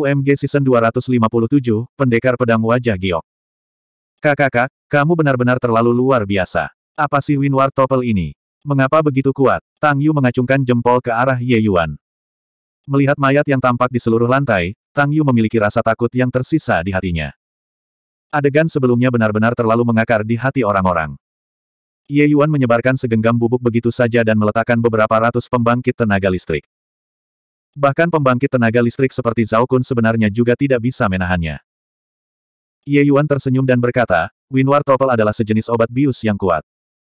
UMG Season 257, Pendekar Pedang Wajah Giok. Kakak, kamu benar-benar terlalu luar biasa. Apa sih Winward Topel ini? Mengapa begitu kuat? Tang Yu mengacungkan jempol ke arah Ye Yuan. Melihat mayat yang tampak di seluruh lantai, Tang Yu memiliki rasa takut yang tersisa di hatinya. Adegan sebelumnya benar-benar terlalu mengakar di hati orang-orang. Ye Yuan menyebarkan segenggam bubuk begitu saja dan meletakkan beberapa ratus pembangkit tenaga listrik. Bahkan pembangkit tenaga listrik seperti Zhao Kun sebenarnya juga tidak bisa menahannya. Ye Yuan tersenyum dan berkata, Winwar Topel adalah sejenis obat bius yang kuat.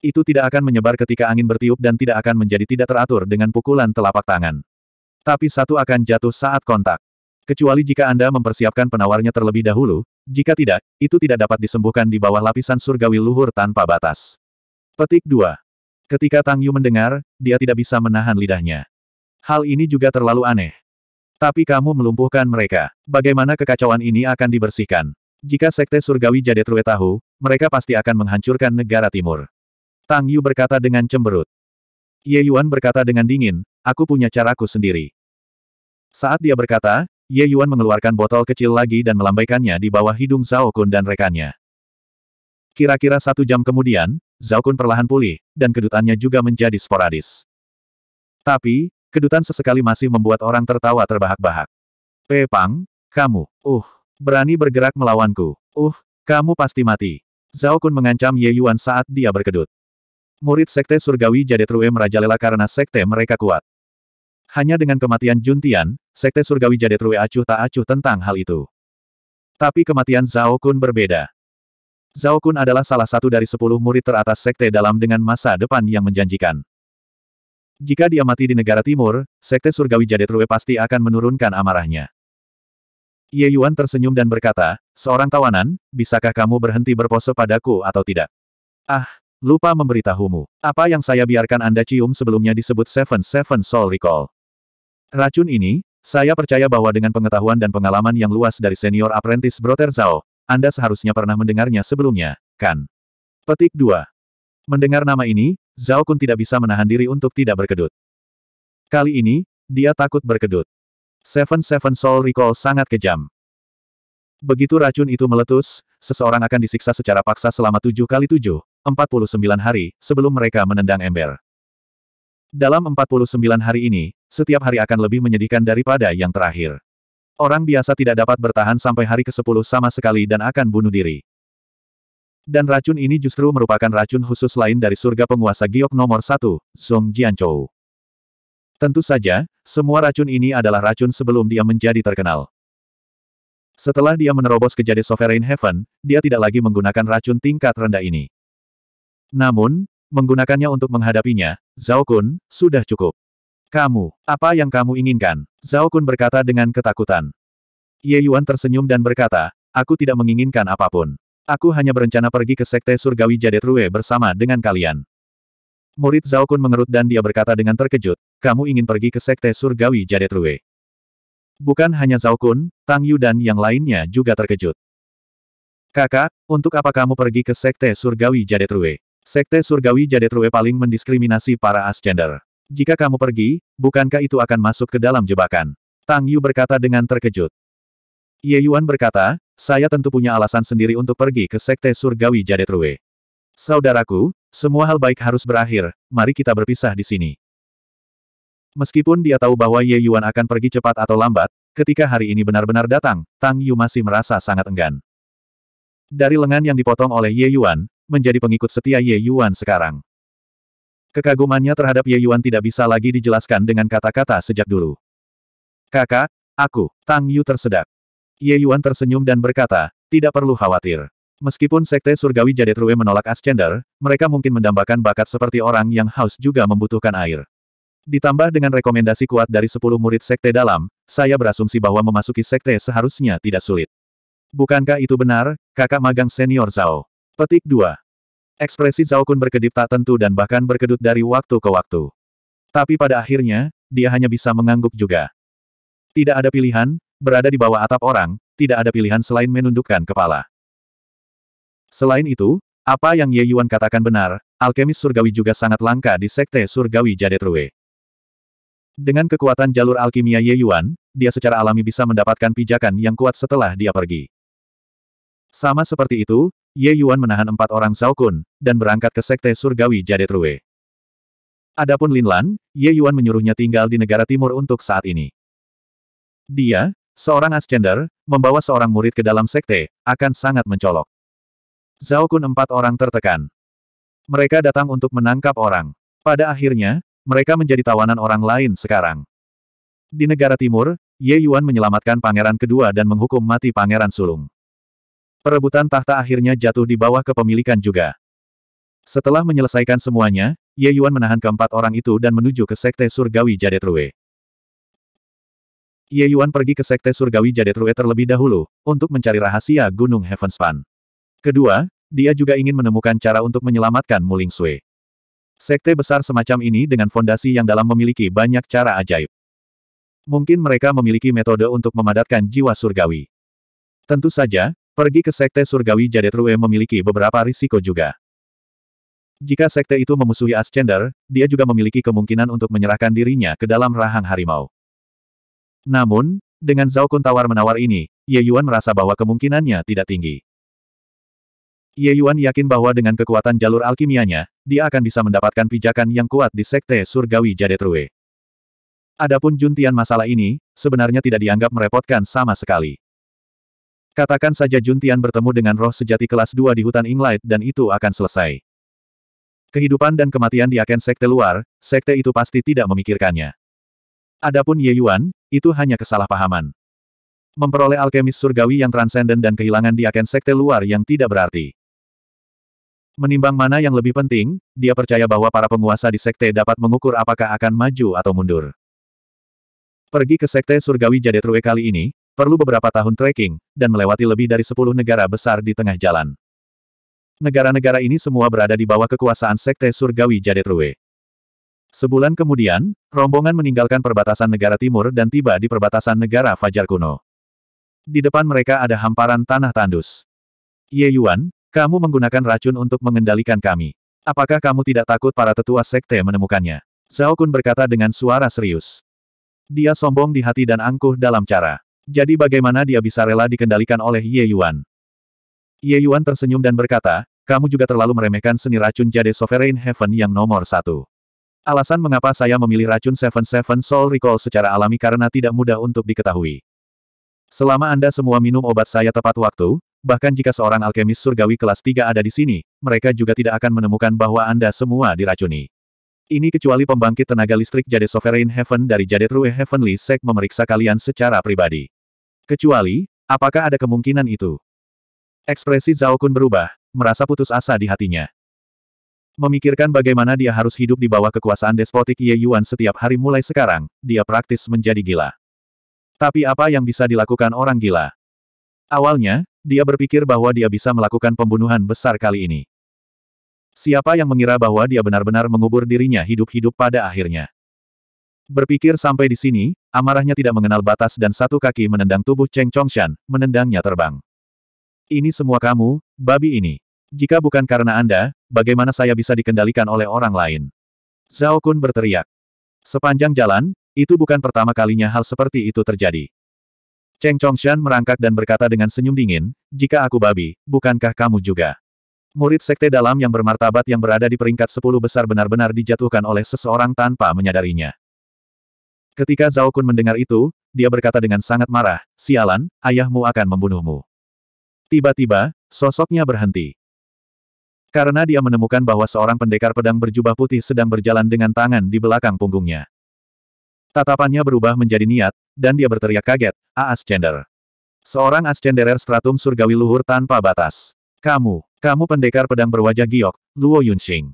Itu tidak akan menyebar ketika angin bertiup dan tidak akan menjadi tidak teratur dengan pukulan telapak tangan. Tapi satu akan jatuh saat kontak. Kecuali jika Anda mempersiapkan penawarnya terlebih dahulu, jika tidak, itu tidak dapat disembuhkan di bawah lapisan surgawi luhur tanpa batas. Petik 2. Ketika Tang Yu mendengar, dia tidak bisa menahan lidahnya. Hal ini juga terlalu aneh. Tapi kamu melumpuhkan mereka. Bagaimana kekacauan ini akan dibersihkan? Jika Sekte Surgawi Jadetruwe tahu, mereka pasti akan menghancurkan negara timur. Tang Yu berkata dengan cemberut. Ye Yuan berkata dengan dingin, aku punya caraku sendiri. Saat dia berkata, Ye Yuan mengeluarkan botol kecil lagi dan melambaikannya di bawah hidung Zhao Kun dan rekannya. Kira-kira satu jam kemudian, Zhao Kun perlahan pulih, dan kedutannya juga menjadi sporadis. Tapi, Kedutan sesekali masih membuat orang tertawa terbahak-bahak. Pepang, kamu, uh, berani bergerak melawanku, uh, kamu pasti mati. Zhao Kun mengancam Ye Yuan saat dia berkedut. Murid Sekte Surgawi Jadetrue merajalela karena Sekte mereka kuat. Hanya dengan kematian Jun Tian, Sekte Surgawi Jadetrue acuh tak acuh tentang hal itu. Tapi kematian Zhao Kun berbeda. Zhao Kun adalah salah satu dari sepuluh murid teratas sekte dalam dengan masa depan yang menjanjikan. Jika dia mati di negara timur, Sekte Surgawi Jadetrue pasti akan menurunkan amarahnya. Ye Yuan tersenyum dan berkata, Seorang tawanan, bisakah kamu berhenti berpose padaku atau tidak? Ah, lupa memberitahumu. Apa yang saya biarkan Anda cium sebelumnya disebut Seven Seven Soul Recall. Racun ini, saya percaya bahwa dengan pengetahuan dan pengalaman yang luas dari senior apprentice Brother Zhao, Anda seharusnya pernah mendengarnya sebelumnya, kan? Petik 2. Mendengar nama ini, Zhao Kun tidak bisa menahan diri untuk tidak berkedut. Kali ini, dia takut berkedut. Seven Seven Soul Recall sangat kejam. Begitu racun itu meletus, seseorang akan disiksa secara paksa selama tujuh kali tujuh, empat puluh sembilan hari, sebelum mereka menendang ember. Dalam empat puluh sembilan hari ini, setiap hari akan lebih menyedihkan daripada yang terakhir. Orang biasa tidak dapat bertahan sampai hari ke-10 sama sekali dan akan bunuh diri. Dan racun ini justru merupakan racun khusus lain dari surga penguasa giok nomor satu, Song Jianchou. Tentu saja, semua racun ini adalah racun sebelum dia menjadi terkenal. Setelah dia menerobos ke jade Sovereign Heaven, dia tidak lagi menggunakan racun tingkat rendah ini. Namun, menggunakannya untuk menghadapinya, Zhao Kun, sudah cukup. Kamu, apa yang kamu inginkan? Zhao Kun berkata dengan ketakutan. Ye Yuan tersenyum dan berkata, aku tidak menginginkan apapun. Aku hanya berencana pergi ke Sekte Surgawi Jadet Rue bersama dengan kalian. Murid Zhao Kun mengerut dan dia berkata dengan terkejut, kamu ingin pergi ke Sekte Surgawi Jadet Rue. Bukan hanya Zhao Kun, Tang Yu dan yang lainnya juga terkejut. Kakak, untuk apa kamu pergi ke Sekte Surgawi Jadet Rue? Sekte Surgawi Jadet Rue paling mendiskriminasi para asgender. Jika kamu pergi, bukankah itu akan masuk ke dalam jebakan? Tang Yu berkata dengan terkejut. Ye Yuan berkata, saya tentu punya alasan sendiri untuk pergi ke Sekte Surgawi Jadetrue. Saudaraku, semua hal baik harus berakhir, mari kita berpisah di sini. Meskipun dia tahu bahwa Ye Yuan akan pergi cepat atau lambat, ketika hari ini benar-benar datang, Tang Yu masih merasa sangat enggan. Dari lengan yang dipotong oleh Ye Yuan, menjadi pengikut setia Ye Yuan sekarang. Kekagumannya terhadap Ye Yuan tidak bisa lagi dijelaskan dengan kata-kata sejak dulu. Kakak, aku, Tang Yu tersedak. Ye Yuan tersenyum dan berkata, tidak perlu khawatir. Meskipun Sekte Surgawi True menolak Ascender, mereka mungkin mendambakan bakat seperti orang yang haus juga membutuhkan air. Ditambah dengan rekomendasi kuat dari sepuluh murid Sekte dalam, saya berasumsi bahwa memasuki Sekte seharusnya tidak sulit. Bukankah itu benar, kakak magang senior Zhao? Petik 2. Ekspresi Zhao Kun berkedip tak tentu dan bahkan berkedut dari waktu ke waktu. Tapi pada akhirnya, dia hanya bisa mengangguk juga. Tidak ada pilihan, berada di bawah atap orang, tidak ada pilihan selain menundukkan kepala. Selain itu, apa yang Ye Yuan katakan benar, alkemis surgawi juga sangat langka di sekte surgawi Jadetrue. Dengan kekuatan jalur alkimia Ye Yuan, dia secara alami bisa mendapatkan pijakan yang kuat setelah dia pergi. Sama seperti itu, Ye Yuan menahan empat orang Kun, dan berangkat ke sekte surgawi Jadetrue. Adapun Lin Lan, Ye Yuan menyuruhnya tinggal di negara timur untuk saat ini. Dia, Seorang Ascender, membawa seorang murid ke dalam sekte, akan sangat mencolok. Zhao Kun empat orang tertekan. Mereka datang untuk menangkap orang. Pada akhirnya, mereka menjadi tawanan orang lain sekarang. Di negara timur, Ye Yuan menyelamatkan pangeran kedua dan menghukum mati pangeran sulung. Perebutan tahta akhirnya jatuh di bawah kepemilikan juga. Setelah menyelesaikan semuanya, Ye Yuan menahan keempat orang itu dan menuju ke sekte surgawi Jadetrue. Ye Yuan pergi ke Sekte Surgawi Jadet Rue terlebih dahulu, untuk mencari rahasia Gunung Heavenspan. Kedua, dia juga ingin menemukan cara untuk menyelamatkan Muling Sui. Sekte besar semacam ini dengan fondasi yang dalam memiliki banyak cara ajaib. Mungkin mereka memiliki metode untuk memadatkan jiwa surgawi. Tentu saja, pergi ke Sekte Surgawi Jadet Rue memiliki beberapa risiko juga. Jika sekte itu memusuhi Ascender, dia juga memiliki kemungkinan untuk menyerahkan dirinya ke dalam rahang harimau. Namun, dengan Zhao Kun tawar-menawar ini, Ye Yuan merasa bahwa kemungkinannya tidak tinggi. Ye Yuan yakin bahwa dengan kekuatan jalur alkimianya, dia akan bisa mendapatkan pijakan yang kuat di Sekte Surgawi Jadetrue. Adapun juntian masalah ini, sebenarnya tidak dianggap merepotkan sama sekali. Katakan saja juntian bertemu dengan roh sejati kelas 2 di hutan Inglight dan itu akan selesai. Kehidupan dan kematian di aken sekte luar, sekte itu pasti tidak memikirkannya. Adapun Ye Yuan, itu hanya kesalahpahaman. Memperoleh alkemis surgawi yang transenden dan kehilangan diaken sekte luar yang tidak berarti. Menimbang mana yang lebih penting, dia percaya bahwa para penguasa di sekte dapat mengukur apakah akan maju atau mundur. Pergi ke sekte surgawi Jadetrue kali ini, perlu beberapa tahun trekking, dan melewati lebih dari 10 negara besar di tengah jalan. Negara-negara ini semua berada di bawah kekuasaan sekte surgawi Jadetrue. Sebulan kemudian, rombongan meninggalkan perbatasan negara timur dan tiba di perbatasan negara Fajar kuno. Di depan mereka ada hamparan tanah tandus. Ye Yuan, kamu menggunakan racun untuk mengendalikan kami. Apakah kamu tidak takut para tetua sekte menemukannya? Zhao Kun berkata dengan suara serius. Dia sombong di hati dan angkuh dalam cara. Jadi bagaimana dia bisa rela dikendalikan oleh Ye Yuan? Ye Yuan tersenyum dan berkata, kamu juga terlalu meremehkan seni racun jade Sovereign Heaven yang nomor satu. Alasan mengapa saya memilih racun Seven Seven Soul Recall secara alami karena tidak mudah untuk diketahui. Selama Anda semua minum obat saya tepat waktu, bahkan jika seorang alkemis surgawi kelas 3 ada di sini, mereka juga tidak akan menemukan bahwa Anda semua diracuni. Ini kecuali pembangkit tenaga listrik Jade Sovereign Heaven dari Jade True Heavenly Sek memeriksa kalian secara pribadi. Kecuali, apakah ada kemungkinan itu? Ekspresi Zhao Kun berubah, merasa putus asa di hatinya. Memikirkan bagaimana dia harus hidup di bawah kekuasaan despotik Ye Yuan setiap hari mulai sekarang, dia praktis menjadi gila. Tapi apa yang bisa dilakukan orang gila? Awalnya, dia berpikir bahwa dia bisa melakukan pembunuhan besar kali ini. Siapa yang mengira bahwa dia benar-benar mengubur dirinya hidup-hidup pada akhirnya? Berpikir sampai di sini, amarahnya tidak mengenal batas dan satu kaki menendang tubuh Cheng Chongshan, menendangnya terbang. Ini semua kamu, babi ini. Jika bukan karena Anda, bagaimana saya bisa dikendalikan oleh orang lain? Zhao Kun berteriak. Sepanjang jalan, itu bukan pertama kalinya hal seperti itu terjadi. Cheng Chongshan merangkak dan berkata dengan senyum dingin, jika aku babi, bukankah kamu juga? Murid sekte dalam yang bermartabat yang berada di peringkat 10 besar benar-benar dijatuhkan oleh seseorang tanpa menyadarinya. Ketika Zhao Kun mendengar itu, dia berkata dengan sangat marah, sialan, ayahmu akan membunuhmu. Tiba-tiba, sosoknya berhenti. Karena dia menemukan bahwa seorang pendekar pedang berjubah putih sedang berjalan dengan tangan di belakang punggungnya. Tatapannya berubah menjadi niat, dan dia berteriak kaget, Aas Cender. Seorang Ascenderer stratum surgawi luhur tanpa batas. Kamu, kamu pendekar pedang berwajah giok, Luo Yunxing.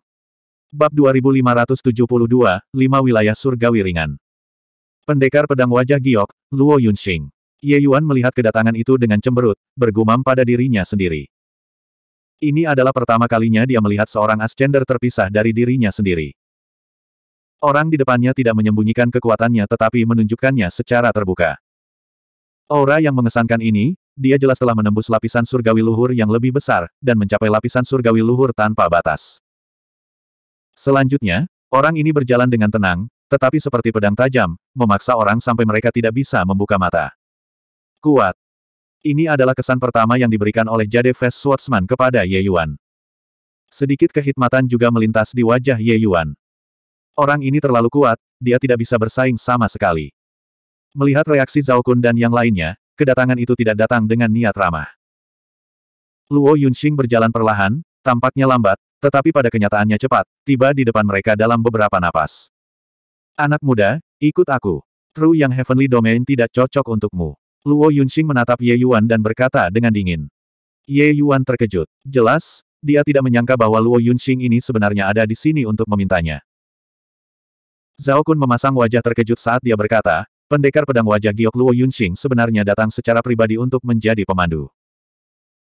Bab 2572, 5 wilayah surgawi ringan. Pendekar pedang wajah giok, Luo Yunxing. Ye Yuan melihat kedatangan itu dengan cemberut, bergumam pada dirinya sendiri. Ini adalah pertama kalinya dia melihat seorang Ascender terpisah dari dirinya sendiri. Orang di depannya tidak menyembunyikan kekuatannya tetapi menunjukkannya secara terbuka. Aura yang mengesankan ini, dia jelas telah menembus lapisan surgawi luhur yang lebih besar, dan mencapai lapisan surgawi luhur tanpa batas. Selanjutnya, orang ini berjalan dengan tenang, tetapi seperti pedang tajam, memaksa orang sampai mereka tidak bisa membuka mata. Kuat, ini adalah kesan pertama yang diberikan oleh Jade Fest Swordsman kepada Ye Yuan. Sedikit kehitmatan juga melintas di wajah Ye Yuan. Orang ini terlalu kuat, dia tidak bisa bersaing sama sekali. Melihat reaksi Zhao Kun dan yang lainnya, kedatangan itu tidak datang dengan niat ramah. Luo Yunxing berjalan perlahan, tampaknya lambat, tetapi pada kenyataannya cepat, tiba di depan mereka dalam beberapa napas. Anak muda, ikut aku. True yang Heavenly Domain tidak cocok untukmu. Luo Yunxing menatap Ye Yuan dan berkata dengan dingin. Ye Yuan terkejut. Jelas, dia tidak menyangka bahwa Luo Yunxing ini sebenarnya ada di sini untuk memintanya. Zhao Kun memasang wajah terkejut saat dia berkata, pendekar pedang wajah giok Luo Yunxing sebenarnya datang secara pribadi untuk menjadi pemandu.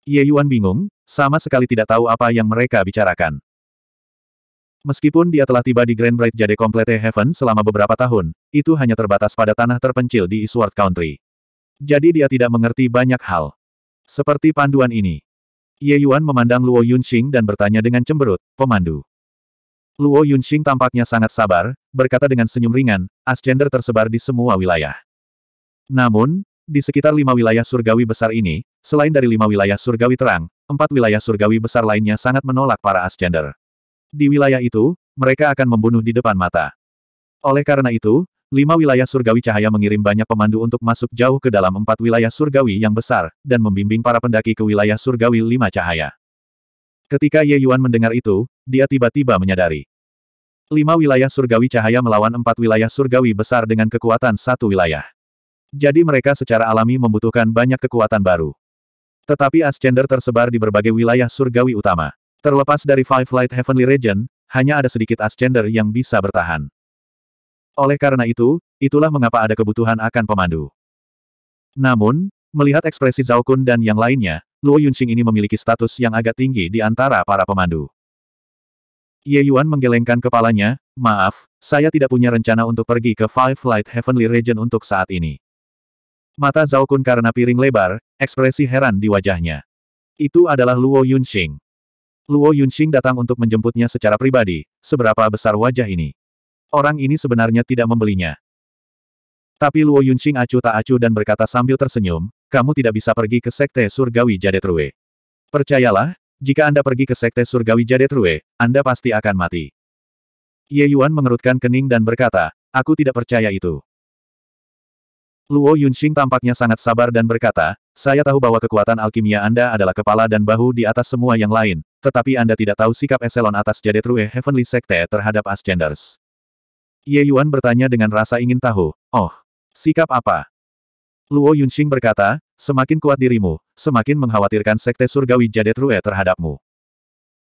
Ye Yuan bingung, sama sekali tidak tahu apa yang mereka bicarakan. Meskipun dia telah tiba di Grand Bright Jade Complete Heaven selama beberapa tahun, itu hanya terbatas pada tanah terpencil di Eastward Country. Jadi dia tidak mengerti banyak hal. Seperti panduan ini. Ye Yuan memandang Luo Yunxing dan bertanya dengan cemberut, pemandu. Luo Yunxing tampaknya sangat sabar, berkata dengan senyum ringan, Ascender tersebar di semua wilayah. Namun, di sekitar lima wilayah surgawi besar ini, selain dari lima wilayah surgawi terang, empat wilayah surgawi besar lainnya sangat menolak para Ascender. Di wilayah itu, mereka akan membunuh di depan mata. Oleh karena itu, Lima wilayah surgawi cahaya mengirim banyak pemandu untuk masuk jauh ke dalam empat wilayah surgawi yang besar, dan membimbing para pendaki ke wilayah surgawi lima cahaya. Ketika Ye Yuan mendengar itu, dia tiba-tiba menyadari. Lima wilayah surgawi cahaya melawan empat wilayah surgawi besar dengan kekuatan satu wilayah. Jadi mereka secara alami membutuhkan banyak kekuatan baru. Tetapi Ascender tersebar di berbagai wilayah surgawi utama. Terlepas dari Five Light Heavenly Region, hanya ada sedikit Ascender yang bisa bertahan. Oleh karena itu, itulah mengapa ada kebutuhan akan pemandu. Namun, melihat ekspresi Zhao Kun dan yang lainnya, Luo Yunxing ini memiliki status yang agak tinggi di antara para pemandu. Ye Yuan menggelengkan kepalanya, maaf, saya tidak punya rencana untuk pergi ke Five Light Heavenly Region untuk saat ini. Mata Zhao Kun karena piring lebar, ekspresi heran di wajahnya. Itu adalah Luo Yunxing. Luo Yunxing datang untuk menjemputnya secara pribadi, seberapa besar wajah ini. Orang ini sebenarnya tidak membelinya. Tapi Luo Yunxing acuh tak acuh dan berkata sambil tersenyum, kamu tidak bisa pergi ke Sekte Surgawi Jade Jadetrue. Percayalah, jika Anda pergi ke Sekte Surgawi Jade Jadetrue, Anda pasti akan mati. Ye Yuan mengerutkan kening dan berkata, aku tidak percaya itu. Luo Yunxing tampaknya sangat sabar dan berkata, saya tahu bahwa kekuatan alkimia Anda adalah kepala dan bahu di atas semua yang lain, tetapi Anda tidak tahu sikap eselon atas Jade Jadetrue Heavenly Sekte terhadap Ascenders. Ye Yuan bertanya dengan rasa ingin tahu, oh, sikap apa? Luo Yunxing berkata, semakin kuat dirimu, semakin mengkhawatirkan Sekte Surgawi Jade Rue terhadapmu.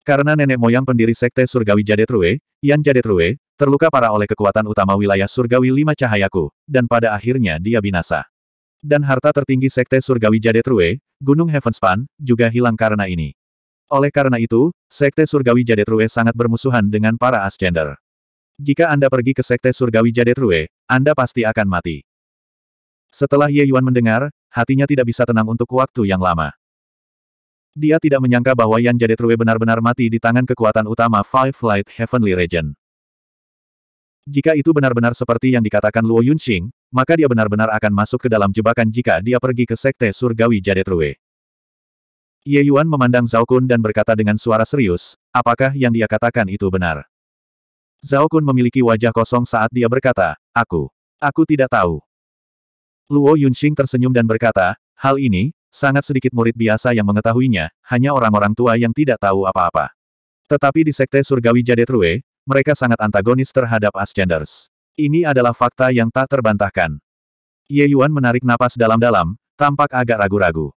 Karena nenek moyang pendiri Sekte Surgawi Jade Rue, Yan Jade Rue, terluka parah oleh kekuatan utama wilayah Surgawi Lima Cahayaku, dan pada akhirnya dia binasa. Dan harta tertinggi Sekte Surgawi Jade Rue, Gunung Heavenspan, juga hilang karena ini. Oleh karena itu, Sekte Surgawi Jade Rue sangat bermusuhan dengan para Ascender. Jika Anda pergi ke Sekte Surgawi Jadet Rue, Anda pasti akan mati. Setelah Ye Yuan mendengar, hatinya tidak bisa tenang untuk waktu yang lama. Dia tidak menyangka bahwa Yan Jadet Rue benar-benar mati di tangan kekuatan utama Five Light Heavenly Regent. Jika itu benar-benar seperti yang dikatakan Luo Yunxing, maka dia benar-benar akan masuk ke dalam jebakan jika dia pergi ke Sekte Surgawi Jadet Rue. Ye Yuan memandang Zhao Kun dan berkata dengan suara serius, apakah yang dia katakan itu benar? Zhao Kun memiliki wajah kosong saat dia berkata, Aku. Aku tidak tahu. Luo Yunxing tersenyum dan berkata, Hal ini, sangat sedikit murid biasa yang mengetahuinya, hanya orang-orang tua yang tidak tahu apa-apa. Tetapi di Sekte Surgawi Jade Jadetrue, mereka sangat antagonis terhadap Ascenders. Ini adalah fakta yang tak terbantahkan. Ye Yuan menarik napas dalam-dalam, tampak agak ragu-ragu.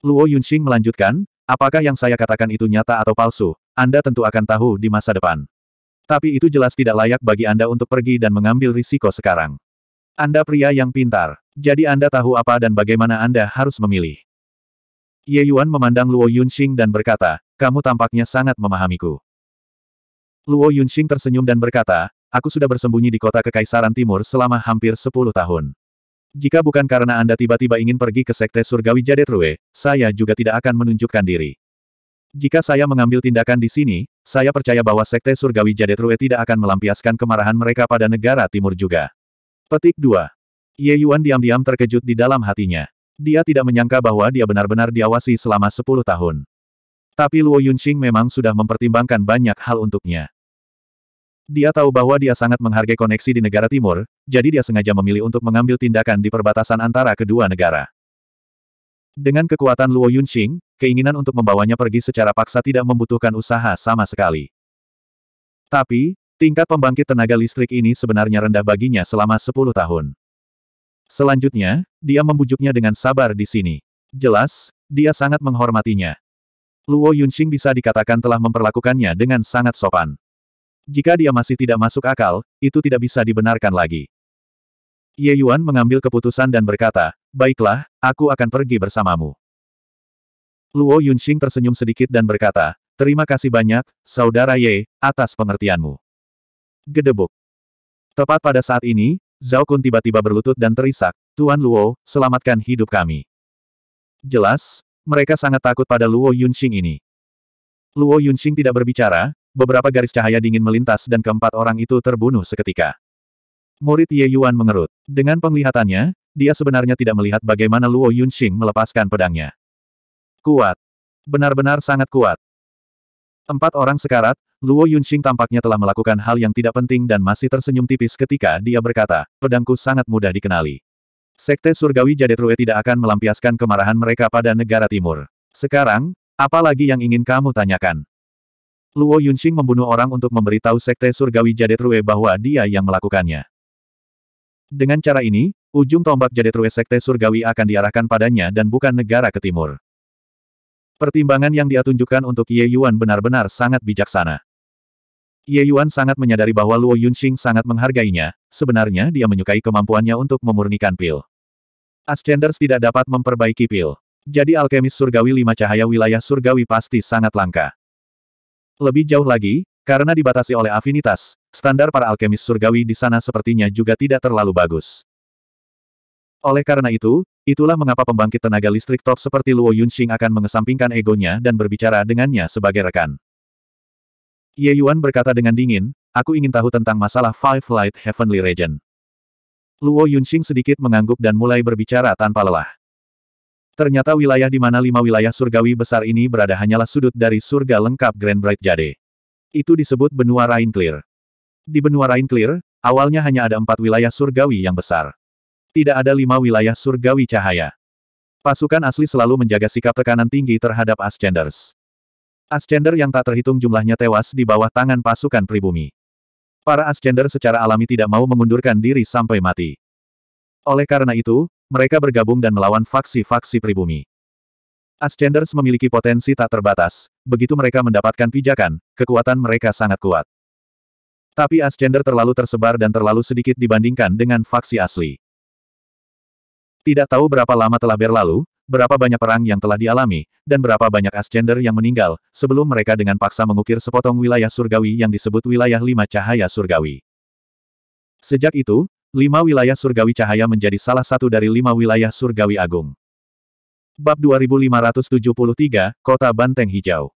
Luo Yunxing melanjutkan, apakah yang saya katakan itu nyata atau palsu, Anda tentu akan tahu di masa depan. Tapi itu jelas tidak layak bagi Anda untuk pergi dan mengambil risiko sekarang. Anda pria yang pintar. Jadi Anda tahu apa dan bagaimana Anda harus memilih. Ye Yuan memandang Luo Yunxing dan berkata, kamu tampaknya sangat memahamiku. Luo Yunxing tersenyum dan berkata, aku sudah bersembunyi di kota Kekaisaran Timur selama hampir 10 tahun. Jika bukan karena Anda tiba-tiba ingin pergi ke Sekte Surgawi Jadetrue, saya juga tidak akan menunjukkan diri. Jika saya mengambil tindakan di sini, saya percaya bahwa Sekte Surgawi Jadetrue tidak akan melampiaskan kemarahan mereka pada negara timur juga. Petik 2. Ye Yuan diam-diam terkejut di dalam hatinya. Dia tidak menyangka bahwa dia benar-benar diawasi selama 10 tahun. Tapi Luo Yunxing memang sudah mempertimbangkan banyak hal untuknya. Dia tahu bahwa dia sangat menghargai koneksi di negara timur, jadi dia sengaja memilih untuk mengambil tindakan di perbatasan antara kedua negara. Dengan kekuatan Luo Yunxing, keinginan untuk membawanya pergi secara paksa tidak membutuhkan usaha sama sekali. Tapi, tingkat pembangkit tenaga listrik ini sebenarnya rendah baginya selama 10 tahun. Selanjutnya, dia membujuknya dengan sabar di sini. Jelas, dia sangat menghormatinya. Luo Yunxing bisa dikatakan telah memperlakukannya dengan sangat sopan. Jika dia masih tidak masuk akal, itu tidak bisa dibenarkan lagi. Ye Yuan mengambil keputusan dan berkata, Baiklah, aku akan pergi bersamamu. Luo Yunxing tersenyum sedikit dan berkata, Terima kasih banyak, Saudara Ye, atas pengertianmu. Gedebuk. Tepat pada saat ini, Zhao Kun tiba-tiba berlutut dan terisak, Tuan Luo, selamatkan hidup kami. Jelas, mereka sangat takut pada Luo Yunxing ini. Luo Yunxing tidak berbicara, beberapa garis cahaya dingin melintas dan keempat orang itu terbunuh seketika. Murid Ye Yuan mengerut. Dengan penglihatannya, dia sebenarnya tidak melihat bagaimana Luo Yunxing melepaskan pedangnya. Kuat. Benar-benar sangat kuat. Empat orang sekarat, Luo Yunxing tampaknya telah melakukan hal yang tidak penting dan masih tersenyum tipis ketika dia berkata, pedangku sangat mudah dikenali. Sekte Surgawi Jade Jadetrue tidak akan melampiaskan kemarahan mereka pada negara timur. Sekarang, apalagi yang ingin kamu tanyakan? Luo Yunxing membunuh orang untuk memberitahu Sekte Surgawi Jade Jadetrue bahwa dia yang melakukannya. Dengan cara ini, Ujung tombak Jadetrue Sekte Surgawi akan diarahkan padanya dan bukan negara ke timur. Pertimbangan yang dia tunjukkan untuk Ye Yuan benar-benar sangat bijaksana. Ye Yuan sangat menyadari bahwa Luo Yunxing sangat menghargainya, sebenarnya dia menyukai kemampuannya untuk memurnikan pil. Ascenders tidak dapat memperbaiki pil. Jadi alkemis surgawi lima cahaya wilayah surgawi pasti sangat langka. Lebih jauh lagi, karena dibatasi oleh afinitas, standar para alkemis surgawi di sana sepertinya juga tidak terlalu bagus. Oleh karena itu, itulah mengapa pembangkit tenaga listrik top seperti Luo Yunxing akan mengesampingkan egonya dan berbicara dengannya sebagai rekan. Ye Yuan berkata dengan dingin, aku ingin tahu tentang masalah Five Light Heavenly Region. Luo Yunxing sedikit mengangguk dan mulai berbicara tanpa lelah. Ternyata wilayah di mana lima wilayah surgawi besar ini berada hanyalah sudut dari surga lengkap Grand Bright Jade. Itu disebut benua Rain Clear. Di benua Rain Clear, awalnya hanya ada empat wilayah surgawi yang besar. Tidak ada lima wilayah surgawi cahaya. Pasukan asli selalu menjaga sikap tekanan tinggi terhadap Ascenders. Ascender yang tak terhitung jumlahnya tewas di bawah tangan pasukan pribumi. Para Ascender secara alami tidak mau mengundurkan diri sampai mati. Oleh karena itu, mereka bergabung dan melawan faksi-faksi pribumi. Ascenders memiliki potensi tak terbatas, begitu mereka mendapatkan pijakan, kekuatan mereka sangat kuat. Tapi Ascender terlalu tersebar dan terlalu sedikit dibandingkan dengan faksi asli. Tidak tahu berapa lama telah berlalu, berapa banyak perang yang telah dialami, dan berapa banyak Ascender yang meninggal, sebelum mereka dengan paksa mengukir sepotong wilayah surgawi yang disebut wilayah lima cahaya surgawi. Sejak itu, lima wilayah surgawi cahaya menjadi salah satu dari lima wilayah surgawi agung. Bab 2573, Kota Banteng Hijau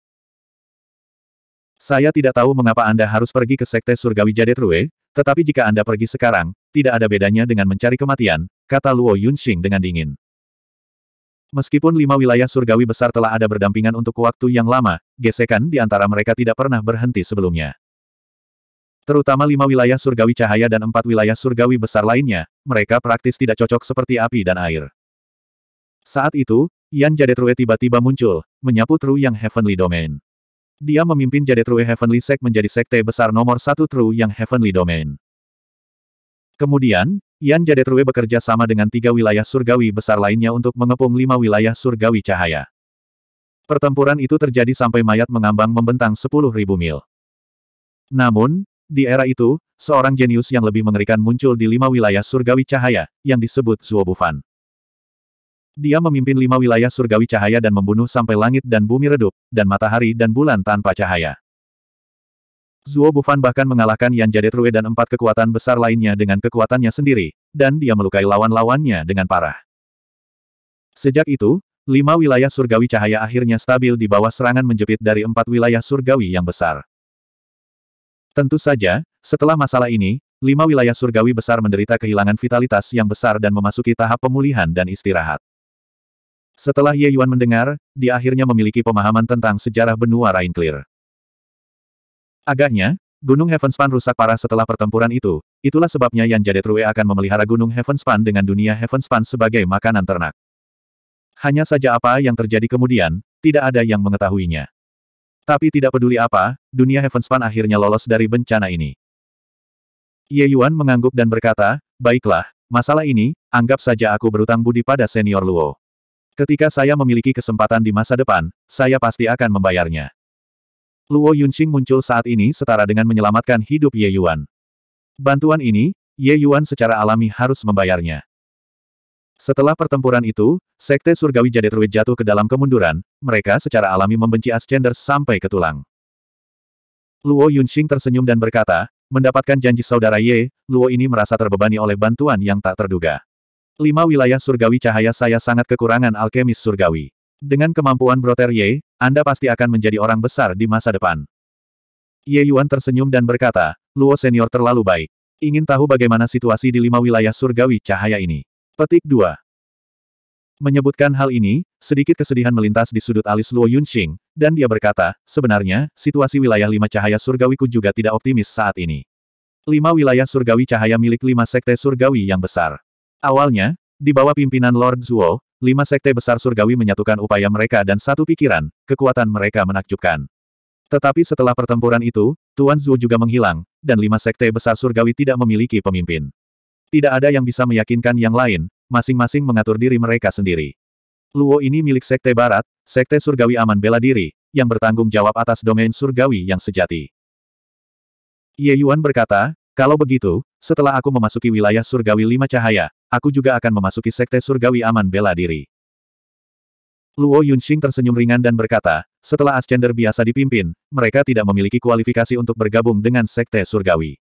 Saya tidak tahu mengapa Anda harus pergi ke Sekte Surgawi Jadetrue, tetapi jika Anda pergi sekarang, tidak ada bedanya dengan mencari kematian, kata Luo Yunxing dengan dingin. Meskipun lima wilayah surgawi besar telah ada berdampingan untuk waktu yang lama, gesekan di antara mereka tidak pernah berhenti sebelumnya. Terutama lima wilayah surgawi cahaya dan empat wilayah surgawi besar lainnya, mereka praktis tidak cocok seperti api dan air. Saat itu, Yan Jadetrue tiba-tiba muncul, menyapu True yang Heavenly Domain. Dia memimpin Jadetrue Heavenly Sect menjadi sekte besar nomor satu True yang Heavenly Domain. Kemudian, Yan Jadetrue bekerja sama dengan tiga wilayah surgawi besar lainnya untuk mengepung lima wilayah surgawi cahaya. Pertempuran itu terjadi sampai mayat mengambang membentang sepuluh ribu mil. Namun, di era itu, seorang jenius yang lebih mengerikan muncul di lima wilayah surgawi cahaya, yang disebut Zuo Dia memimpin lima wilayah surgawi cahaya dan membunuh sampai langit dan bumi redup, dan matahari dan bulan tanpa cahaya. Zuo Bufan bahkan mengalahkan Yan Jadetrue dan empat kekuatan besar lainnya dengan kekuatannya sendiri, dan dia melukai lawan-lawannya dengan parah. Sejak itu, lima wilayah surgawi cahaya akhirnya stabil di bawah serangan menjepit dari empat wilayah surgawi yang besar. Tentu saja, setelah masalah ini, lima wilayah surgawi besar menderita kehilangan vitalitas yang besar dan memasuki tahap pemulihan dan istirahat. Setelah Ye Yuan mendengar, dia akhirnya memiliki pemahaman tentang sejarah benua Clear. Agaknya, Gunung Heavenspan rusak parah setelah pertempuran itu, itulah sebabnya Yan True akan memelihara Gunung Heavenspan dengan dunia Heavenspan sebagai makanan ternak. Hanya saja apa yang terjadi kemudian, tidak ada yang mengetahuinya. Tapi tidak peduli apa, dunia Heavenspan akhirnya lolos dari bencana ini. Ye Yuan mengangguk dan berkata, baiklah, masalah ini, anggap saja aku berutang budi pada senior Luo. Ketika saya memiliki kesempatan di masa depan, saya pasti akan membayarnya. Luo Yunxing muncul saat ini setara dengan menyelamatkan hidup Ye Yuan. Bantuan ini, Ye Yuan secara alami harus membayarnya. Setelah pertempuran itu, Sekte Surgawi Jadetrui jatuh ke dalam kemunduran, mereka secara alami membenci Ascender sampai ke tulang. Luo Yunxing tersenyum dan berkata, mendapatkan janji saudara Ye, Luo ini merasa terbebani oleh bantuan yang tak terduga. Lima wilayah surgawi cahaya saya sangat kekurangan alkemis surgawi. Dengan kemampuan Broter Ye, anda pasti akan menjadi orang besar di masa depan. Ye Yuan tersenyum dan berkata, Luo senior terlalu baik. Ingin tahu bagaimana situasi di lima wilayah surgawi cahaya ini? Petik 2. Menyebutkan hal ini, sedikit kesedihan melintas di sudut alis Luo Yunxing, dan dia berkata, sebenarnya, situasi wilayah lima cahaya Surgawi ku juga tidak optimis saat ini. Lima wilayah surgawi cahaya milik lima sekte surgawi yang besar. Awalnya, di bawah pimpinan Lord Zuo, Lima sekte besar surgawi menyatukan upaya mereka dan satu pikiran, kekuatan mereka menakjubkan. Tetapi setelah pertempuran itu, Tuan Zhu juga menghilang, dan lima sekte besar surgawi tidak memiliki pemimpin. Tidak ada yang bisa meyakinkan yang lain, masing-masing mengatur diri mereka sendiri. Luo ini milik sekte barat, sekte surgawi aman bela diri, yang bertanggung jawab atas domain surgawi yang sejati. Ye Yuan berkata, kalau begitu, setelah aku memasuki wilayah surgawi lima cahaya, aku juga akan memasuki sekte surgawi aman bela diri. Luo Yunxing tersenyum ringan dan berkata, setelah Ascender biasa dipimpin, mereka tidak memiliki kualifikasi untuk bergabung dengan sekte surgawi.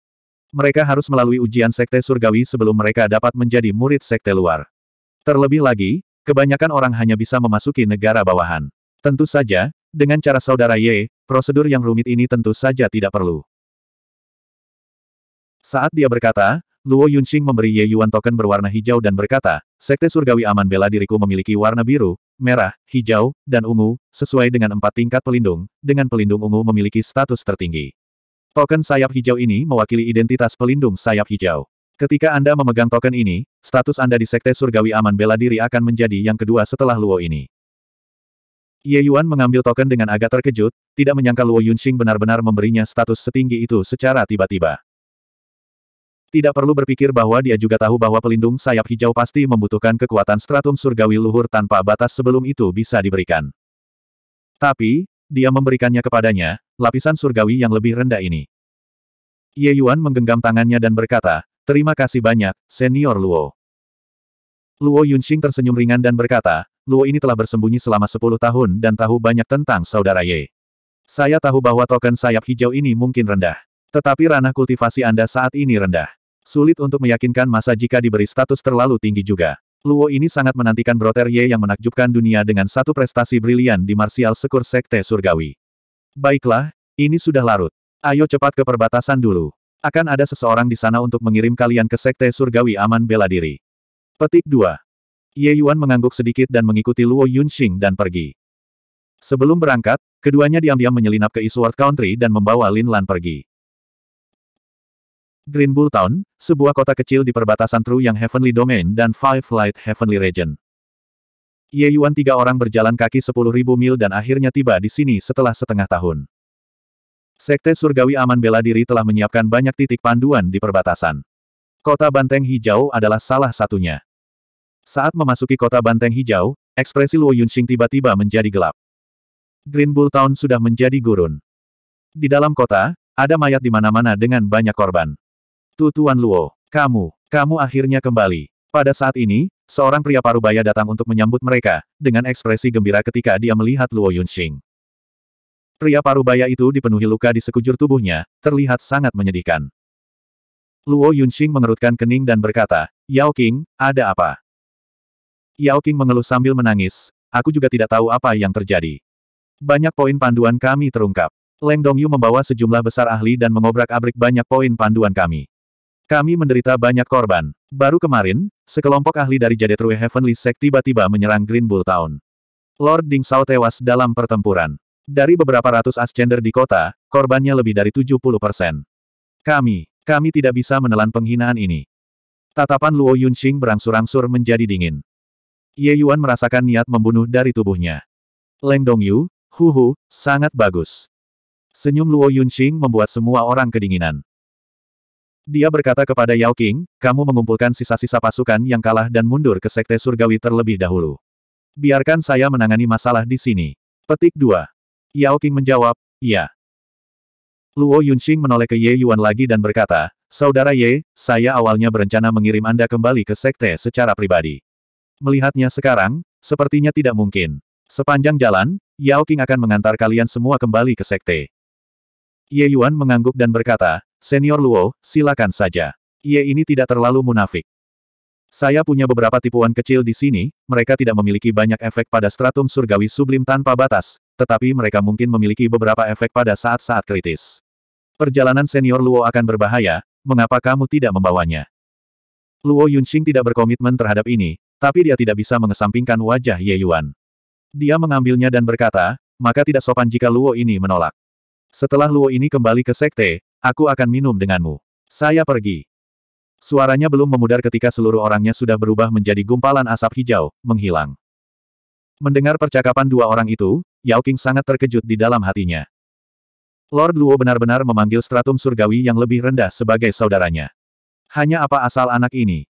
Mereka harus melalui ujian sekte surgawi sebelum mereka dapat menjadi murid sekte luar. Terlebih lagi, kebanyakan orang hanya bisa memasuki negara bawahan. Tentu saja, dengan cara saudara Ye, prosedur yang rumit ini tentu saja tidak perlu. Saat dia berkata, Luo Yunxing memberi Ye Yuan token berwarna hijau dan berkata, Sekte Surgawi Aman Bela Diriku memiliki warna biru, merah, hijau, dan ungu, sesuai dengan empat tingkat pelindung, dengan pelindung ungu memiliki status tertinggi. Token sayap hijau ini mewakili identitas pelindung sayap hijau. Ketika Anda memegang token ini, status Anda di Sekte Surgawi Aman Bela Diri akan menjadi yang kedua setelah Luo ini. Ye Yuan mengambil token dengan agak terkejut, tidak menyangka Luo Yunxing benar-benar memberinya status setinggi itu secara tiba-tiba. Tidak perlu berpikir bahwa dia juga tahu bahwa pelindung sayap hijau pasti membutuhkan kekuatan stratum surgawi luhur tanpa batas sebelum itu bisa diberikan. Tapi, dia memberikannya kepadanya, lapisan surgawi yang lebih rendah ini. Ye Yuan menggenggam tangannya dan berkata, Terima kasih banyak, Senior Luo. Luo Yunxing tersenyum ringan dan berkata, Luo ini telah bersembunyi selama 10 tahun dan tahu banyak tentang saudara Ye. Saya tahu bahwa token sayap hijau ini mungkin rendah. Tetapi ranah kultivasi Anda saat ini rendah. Sulit untuk meyakinkan masa jika diberi status terlalu tinggi juga. Luo ini sangat menantikan Broter Ye yang menakjubkan dunia dengan satu prestasi brilian di martial sekur Sekte Surgawi. Baiklah, ini sudah larut. Ayo cepat ke perbatasan dulu. Akan ada seseorang di sana untuk mengirim kalian ke Sekte Surgawi Aman Bela Diri. Petik 2. Ye Yuan mengangguk sedikit dan mengikuti Luo Yunxing dan pergi. Sebelum berangkat, keduanya diam-diam menyelinap ke Eastward Country dan membawa Lin Lan pergi. Green Bull Town, sebuah kota kecil di perbatasan True Yang Heavenly Domain dan Five Light Heavenly Region. Ye Yuan tiga orang berjalan kaki 10.000 mil dan akhirnya tiba di sini setelah setengah tahun. Sekte Surgawi Aman Bela Diri telah menyiapkan banyak titik panduan di perbatasan. Kota Banteng Hijau adalah salah satunya. Saat memasuki kota Banteng Hijau, ekspresi Luo Yunxing tiba tiba menjadi gelap. Green Bull Town sudah menjadi gurun. Di dalam kota, ada mayat di mana-mana dengan banyak korban. Tuan Luo, kamu, kamu akhirnya kembali. Pada saat ini, seorang pria parubaya datang untuk menyambut mereka, dengan ekspresi gembira ketika dia melihat Luo Yunxing. Pria parubaya itu dipenuhi luka di sekujur tubuhnya, terlihat sangat menyedihkan. Luo Yunxing mengerutkan kening dan berkata, Yao King, ada apa? Yao King mengeluh sambil menangis, aku juga tidak tahu apa yang terjadi. Banyak poin panduan kami terungkap. Leng Dongyu membawa sejumlah besar ahli dan mengobrak-abrik banyak poin panduan kami. Kami menderita banyak korban. Baru kemarin, sekelompok ahli dari Jadetrue Heavenly Sect tiba-tiba menyerang Green Bull Town. Lord Ding Sao tewas dalam pertempuran. Dari beberapa ratus Ascender di kota, korbannya lebih dari 70 persen. Kami, kami tidak bisa menelan penghinaan ini. Tatapan Luo Yunxing berangsur-angsur menjadi dingin. Ye Yuan merasakan niat membunuh dari tubuhnya. Leng Dongyu, Hu, sangat bagus. Senyum Luo Yunxing membuat semua orang kedinginan. Dia berkata kepada Yao King, kamu mengumpulkan sisa-sisa pasukan yang kalah dan mundur ke Sekte Surgawi terlebih dahulu. Biarkan saya menangani masalah di sini. Petik 2. Yao King menjawab, ya. Luo Yunxing menoleh ke Ye Yuan lagi dan berkata, Saudara Ye, saya awalnya berencana mengirim Anda kembali ke Sekte secara pribadi. Melihatnya sekarang, sepertinya tidak mungkin. Sepanjang jalan, Yao King akan mengantar kalian semua kembali ke Sekte. Ye Yuan mengangguk dan berkata, Senior Luo, silakan saja. Ia ini tidak terlalu munafik. Saya punya beberapa tipuan kecil di sini, mereka tidak memiliki banyak efek pada stratum surgawi sublim tanpa batas, tetapi mereka mungkin memiliki beberapa efek pada saat-saat kritis. Perjalanan senior Luo akan berbahaya, mengapa kamu tidak membawanya? Luo Yunxing tidak berkomitmen terhadap ini, tapi dia tidak bisa mengesampingkan wajah Ye Yuan. Dia mengambilnya dan berkata, maka tidak sopan jika Luo ini menolak. Setelah Luo ini kembali ke sekte, Aku akan minum denganmu. Saya pergi. Suaranya belum memudar ketika seluruh orangnya sudah berubah menjadi gumpalan asap hijau, menghilang. Mendengar percakapan dua orang itu, Yao King sangat terkejut di dalam hatinya. Lord Luo benar-benar memanggil stratum surgawi yang lebih rendah sebagai saudaranya. Hanya apa asal anak ini?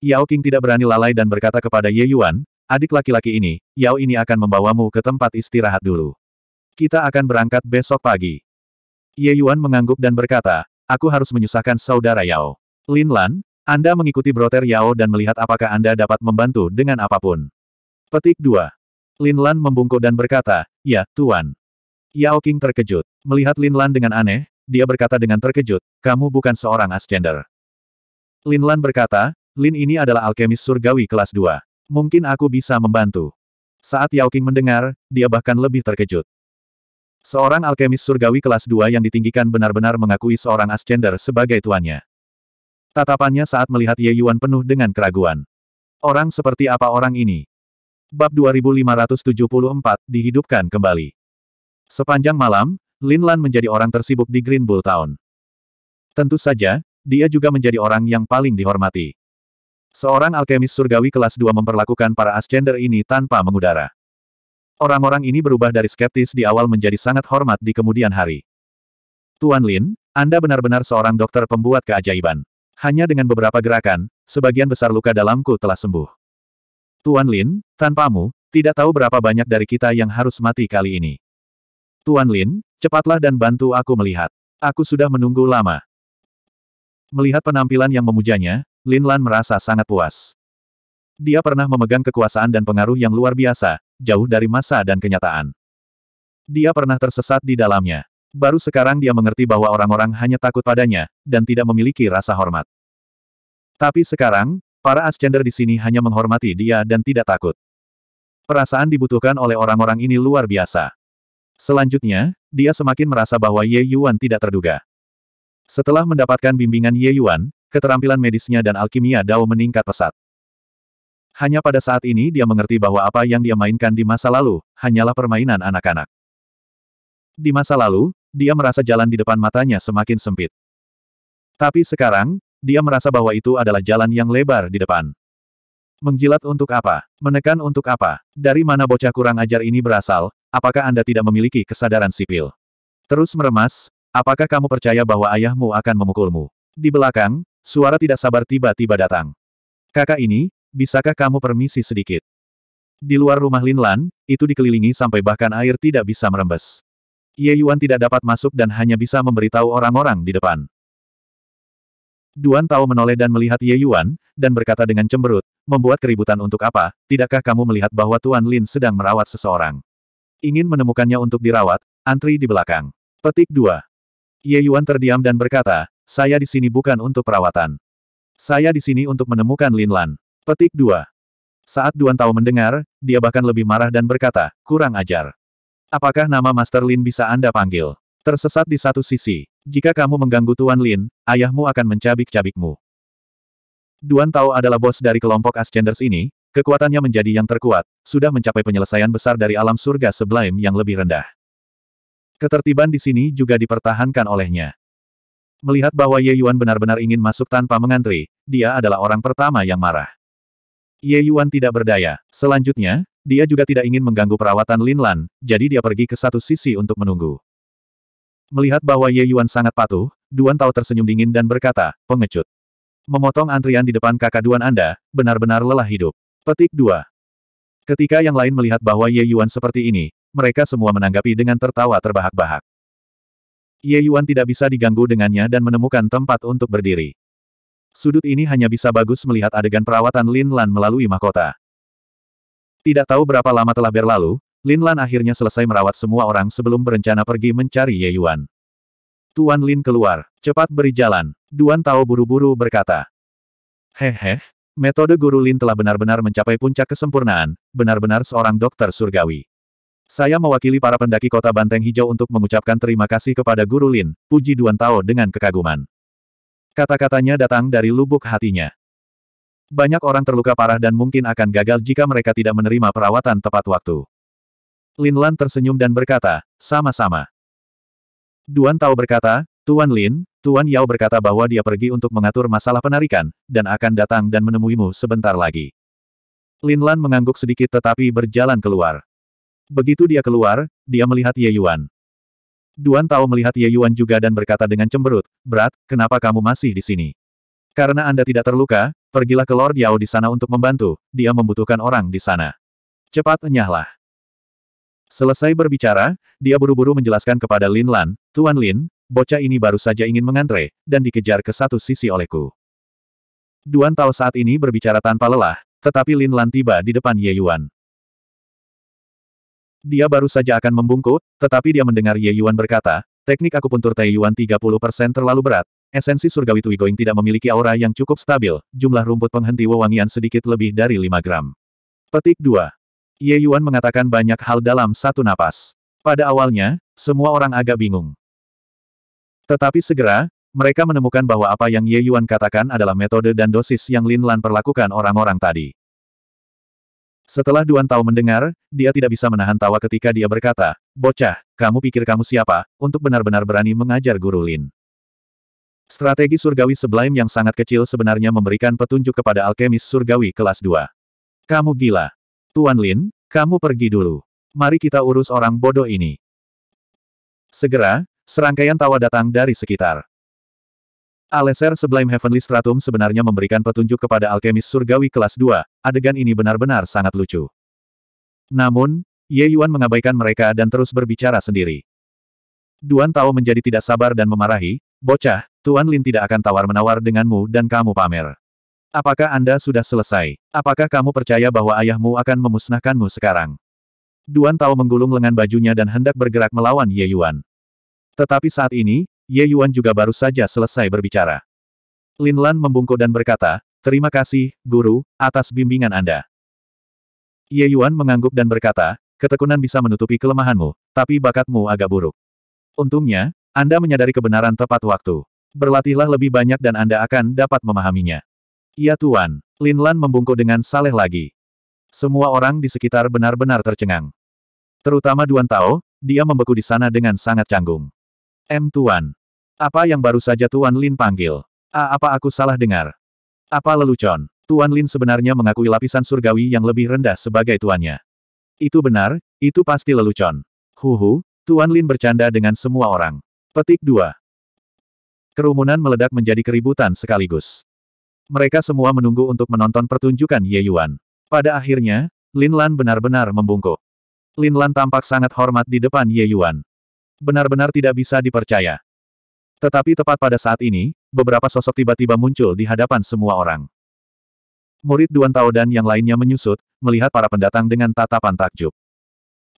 Yao King tidak berani lalai dan berkata kepada Ye Yuan, adik laki-laki ini, Yao ini akan membawamu ke tempat istirahat dulu. Kita akan berangkat besok pagi. Ye Yuan mengangguk dan berkata, aku harus menyusahkan saudara Yao. Lin Lan, Anda mengikuti broter Yao dan melihat apakah Anda dapat membantu dengan apapun. Petik 2. Lin Lan membungkuk dan berkata, ya, Tuan. Yao King terkejut. Melihat Lin Lan dengan aneh, dia berkata dengan terkejut, kamu bukan seorang asgender. Lin Lan berkata, Lin ini adalah alkemis surgawi kelas 2. Mungkin aku bisa membantu. Saat Yao King mendengar, dia bahkan lebih terkejut. Seorang alkemis surgawi kelas 2 yang ditinggikan benar-benar mengakui seorang ascender sebagai tuannya. Tatapannya saat melihat Ye Yuan penuh dengan keraguan. Orang seperti apa orang ini? Bab 2574, dihidupkan kembali. Sepanjang malam, Lin Lan menjadi orang tersibuk di Green Bull Town. Tentu saja, dia juga menjadi orang yang paling dihormati. Seorang alkemis surgawi kelas 2 memperlakukan para ascender ini tanpa mengudara. Orang-orang ini berubah dari skeptis di awal menjadi sangat hormat di kemudian hari. Tuan Lin, Anda benar-benar seorang dokter pembuat keajaiban. Hanya dengan beberapa gerakan, sebagian besar luka dalamku telah sembuh. Tuan Lin, tanpamu, tidak tahu berapa banyak dari kita yang harus mati kali ini. Tuan Lin, cepatlah dan bantu aku melihat. Aku sudah menunggu lama. Melihat penampilan yang memujanya, Lin Lan merasa sangat puas. Dia pernah memegang kekuasaan dan pengaruh yang luar biasa, jauh dari masa dan kenyataan. Dia pernah tersesat di dalamnya. Baru sekarang dia mengerti bahwa orang-orang hanya takut padanya, dan tidak memiliki rasa hormat. Tapi sekarang, para Ascender di sini hanya menghormati dia dan tidak takut. Perasaan dibutuhkan oleh orang-orang ini luar biasa. Selanjutnya, dia semakin merasa bahwa Ye Yuan tidak terduga. Setelah mendapatkan bimbingan Ye Yuan, keterampilan medisnya dan alkimia Dao meningkat pesat. Hanya pada saat ini dia mengerti bahwa apa yang dia mainkan di masa lalu, hanyalah permainan anak-anak. Di masa lalu, dia merasa jalan di depan matanya semakin sempit. Tapi sekarang, dia merasa bahwa itu adalah jalan yang lebar di depan. Menjilat untuk apa? Menekan untuk apa? Dari mana bocah kurang ajar ini berasal? Apakah Anda tidak memiliki kesadaran sipil? Terus meremas, apakah kamu percaya bahwa ayahmu akan memukulmu? Di belakang, suara tidak sabar tiba-tiba datang. Kakak ini, Bisakah kamu permisi sedikit? Di luar rumah Lin Lan, itu dikelilingi sampai bahkan air tidak bisa merembes. Ye Yuan tidak dapat masuk dan hanya bisa memberitahu orang-orang di depan. Duan Tao menoleh dan melihat Ye Yuan, dan berkata dengan cemberut, membuat keributan untuk apa, tidakkah kamu melihat bahwa Tuan Lin sedang merawat seseorang? Ingin menemukannya untuk dirawat, antri di belakang. Petik 2. Ye Yuan terdiam dan berkata, saya di sini bukan untuk perawatan. Saya di sini untuk menemukan Lin Lan. Petik 2. Saat Duan Tao mendengar, dia bahkan lebih marah dan berkata, kurang ajar. Apakah nama Master Lin bisa Anda panggil? Tersesat di satu sisi. Jika kamu mengganggu Tuan Lin, ayahmu akan mencabik-cabikmu. Duan Tao adalah bos dari kelompok Ascenders ini, kekuatannya menjadi yang terkuat, sudah mencapai penyelesaian besar dari alam surga sebelum yang lebih rendah. Ketertiban di sini juga dipertahankan olehnya. Melihat bahwa Ye Yuan benar-benar ingin masuk tanpa mengantri, dia adalah orang pertama yang marah. Ye Yuan tidak berdaya. Selanjutnya, dia juga tidak ingin mengganggu perawatan Lin Lan, jadi dia pergi ke satu sisi untuk menunggu. Melihat bahwa Ye Yuan sangat patuh, Duan Tao tersenyum dingin dan berkata, pengecut. Memotong antrian di depan kakak Duan Anda, benar-benar lelah hidup. Petik 2. Ketika yang lain melihat bahwa Ye Yuan seperti ini, mereka semua menanggapi dengan tertawa terbahak-bahak. Ye Yuan tidak bisa diganggu dengannya dan menemukan tempat untuk berdiri. Sudut ini hanya bisa bagus melihat adegan perawatan Lin Lan melalui mahkota. Tidak tahu berapa lama telah berlalu, Lin Lan akhirnya selesai merawat semua orang sebelum berencana pergi mencari Ye Yuan. Tuan Lin keluar, cepat beri jalan. Duan Tao buru-buru berkata. Hehe, metode guru Lin telah benar-benar mencapai puncak kesempurnaan, benar-benar seorang dokter surgawi. Saya mewakili para pendaki kota Banteng Hijau untuk mengucapkan terima kasih kepada Guru Lin, puji Duan Tao dengan kekaguman. Kata-katanya datang dari lubuk hatinya. Banyak orang terluka parah dan mungkin akan gagal jika mereka tidak menerima perawatan tepat waktu. Lin Lan tersenyum dan berkata, sama-sama. Duan Tao berkata, Tuan Lin, Tuan Yao berkata bahwa dia pergi untuk mengatur masalah penarikan, dan akan datang dan menemuimu sebentar lagi. Lin Lan mengangguk sedikit tetapi berjalan keluar. Begitu dia keluar, dia melihat Ye Yuan. Duan Tao melihat Ye Yuan juga dan berkata dengan cemberut, Berat, kenapa kamu masih di sini? Karena Anda tidak terluka, pergilah ke Lord Yao di sana untuk membantu, dia membutuhkan orang di sana. Cepat enyahlah. Selesai berbicara, dia buru-buru menjelaskan kepada Lin Lan, Tuan Lin, bocah ini baru saja ingin mengantre, dan dikejar ke satu sisi olehku. Duan Tao saat ini berbicara tanpa lelah, tetapi Lin Lan tiba di depan Ye Yuan. Dia baru saja akan membungkuk, tetapi dia mendengar Ye Yuan berkata, teknik akupuntur Tai Yuan 30% terlalu berat. Esensi surgawi Tui Going tidak memiliki aura yang cukup stabil, jumlah rumput penghenti wewangian sedikit lebih dari 5 gram. Petik 2. Ye Yuan mengatakan banyak hal dalam satu napas. Pada awalnya, semua orang agak bingung. Tetapi segera, mereka menemukan bahwa apa yang Ye Yuan katakan adalah metode dan dosis yang Lin Lan perlakukan orang-orang tadi. Setelah Duan Tao mendengar, dia tidak bisa menahan tawa ketika dia berkata, Bocah, kamu pikir kamu siapa, untuk benar-benar berani mengajar Guru Lin. Strategi surgawi sublime yang sangat kecil sebenarnya memberikan petunjuk kepada alkemis surgawi kelas 2. Kamu gila. Tuan Lin, kamu pergi dulu. Mari kita urus orang bodoh ini. Segera, serangkaian tawa datang dari sekitar. Aleser Sublime Heavenly Stratum sebenarnya memberikan petunjuk kepada alkemis surgawi kelas 2, adegan ini benar-benar sangat lucu. Namun, Ye Yuan mengabaikan mereka dan terus berbicara sendiri. Duan Tao menjadi tidak sabar dan memarahi, bocah, Tuan Lin tidak akan tawar-menawar denganmu dan kamu pamer. Apakah Anda sudah selesai? Apakah kamu percaya bahwa ayahmu akan memusnahkanmu sekarang? Duan Tao menggulung lengan bajunya dan hendak bergerak melawan Ye Yuan. Tetapi saat ini, Ye Yuan juga baru saja selesai berbicara. Lin Lan membungkuk dan berkata, Terima kasih, Guru, atas bimbingan Anda. Ye Yuan mengangguk dan berkata, ketekunan bisa menutupi kelemahanmu, tapi bakatmu agak buruk. Untungnya, Anda menyadari kebenaran tepat waktu. Berlatihlah lebih banyak dan Anda akan dapat memahaminya. Ya Tuan, Lin Lan membungkuk dengan saleh lagi. Semua orang di sekitar benar-benar tercengang. Terutama Duan Tao, dia membeku di sana dengan sangat canggung. M Tuan, apa yang baru saja Tuan Lin panggil? A, ah, apa aku salah dengar? Apa lelucon? Tuan Lin sebenarnya mengakui lapisan surgawi yang lebih rendah sebagai tuannya. Itu benar, itu pasti lelucon. Huhu, Tuan Lin bercanda dengan semua orang. Petik 2. Kerumunan meledak menjadi keributan sekaligus. Mereka semua menunggu untuk menonton pertunjukan Ye Yuan. Pada akhirnya, Lin Lan benar-benar membungkuk. Lin Lan tampak sangat hormat di depan Ye Yuan. Benar-benar tidak bisa dipercaya. Tetapi tepat pada saat ini, beberapa sosok tiba-tiba muncul di hadapan semua orang. Murid Duan Tao dan yang lainnya menyusut, melihat para pendatang dengan tatapan takjub.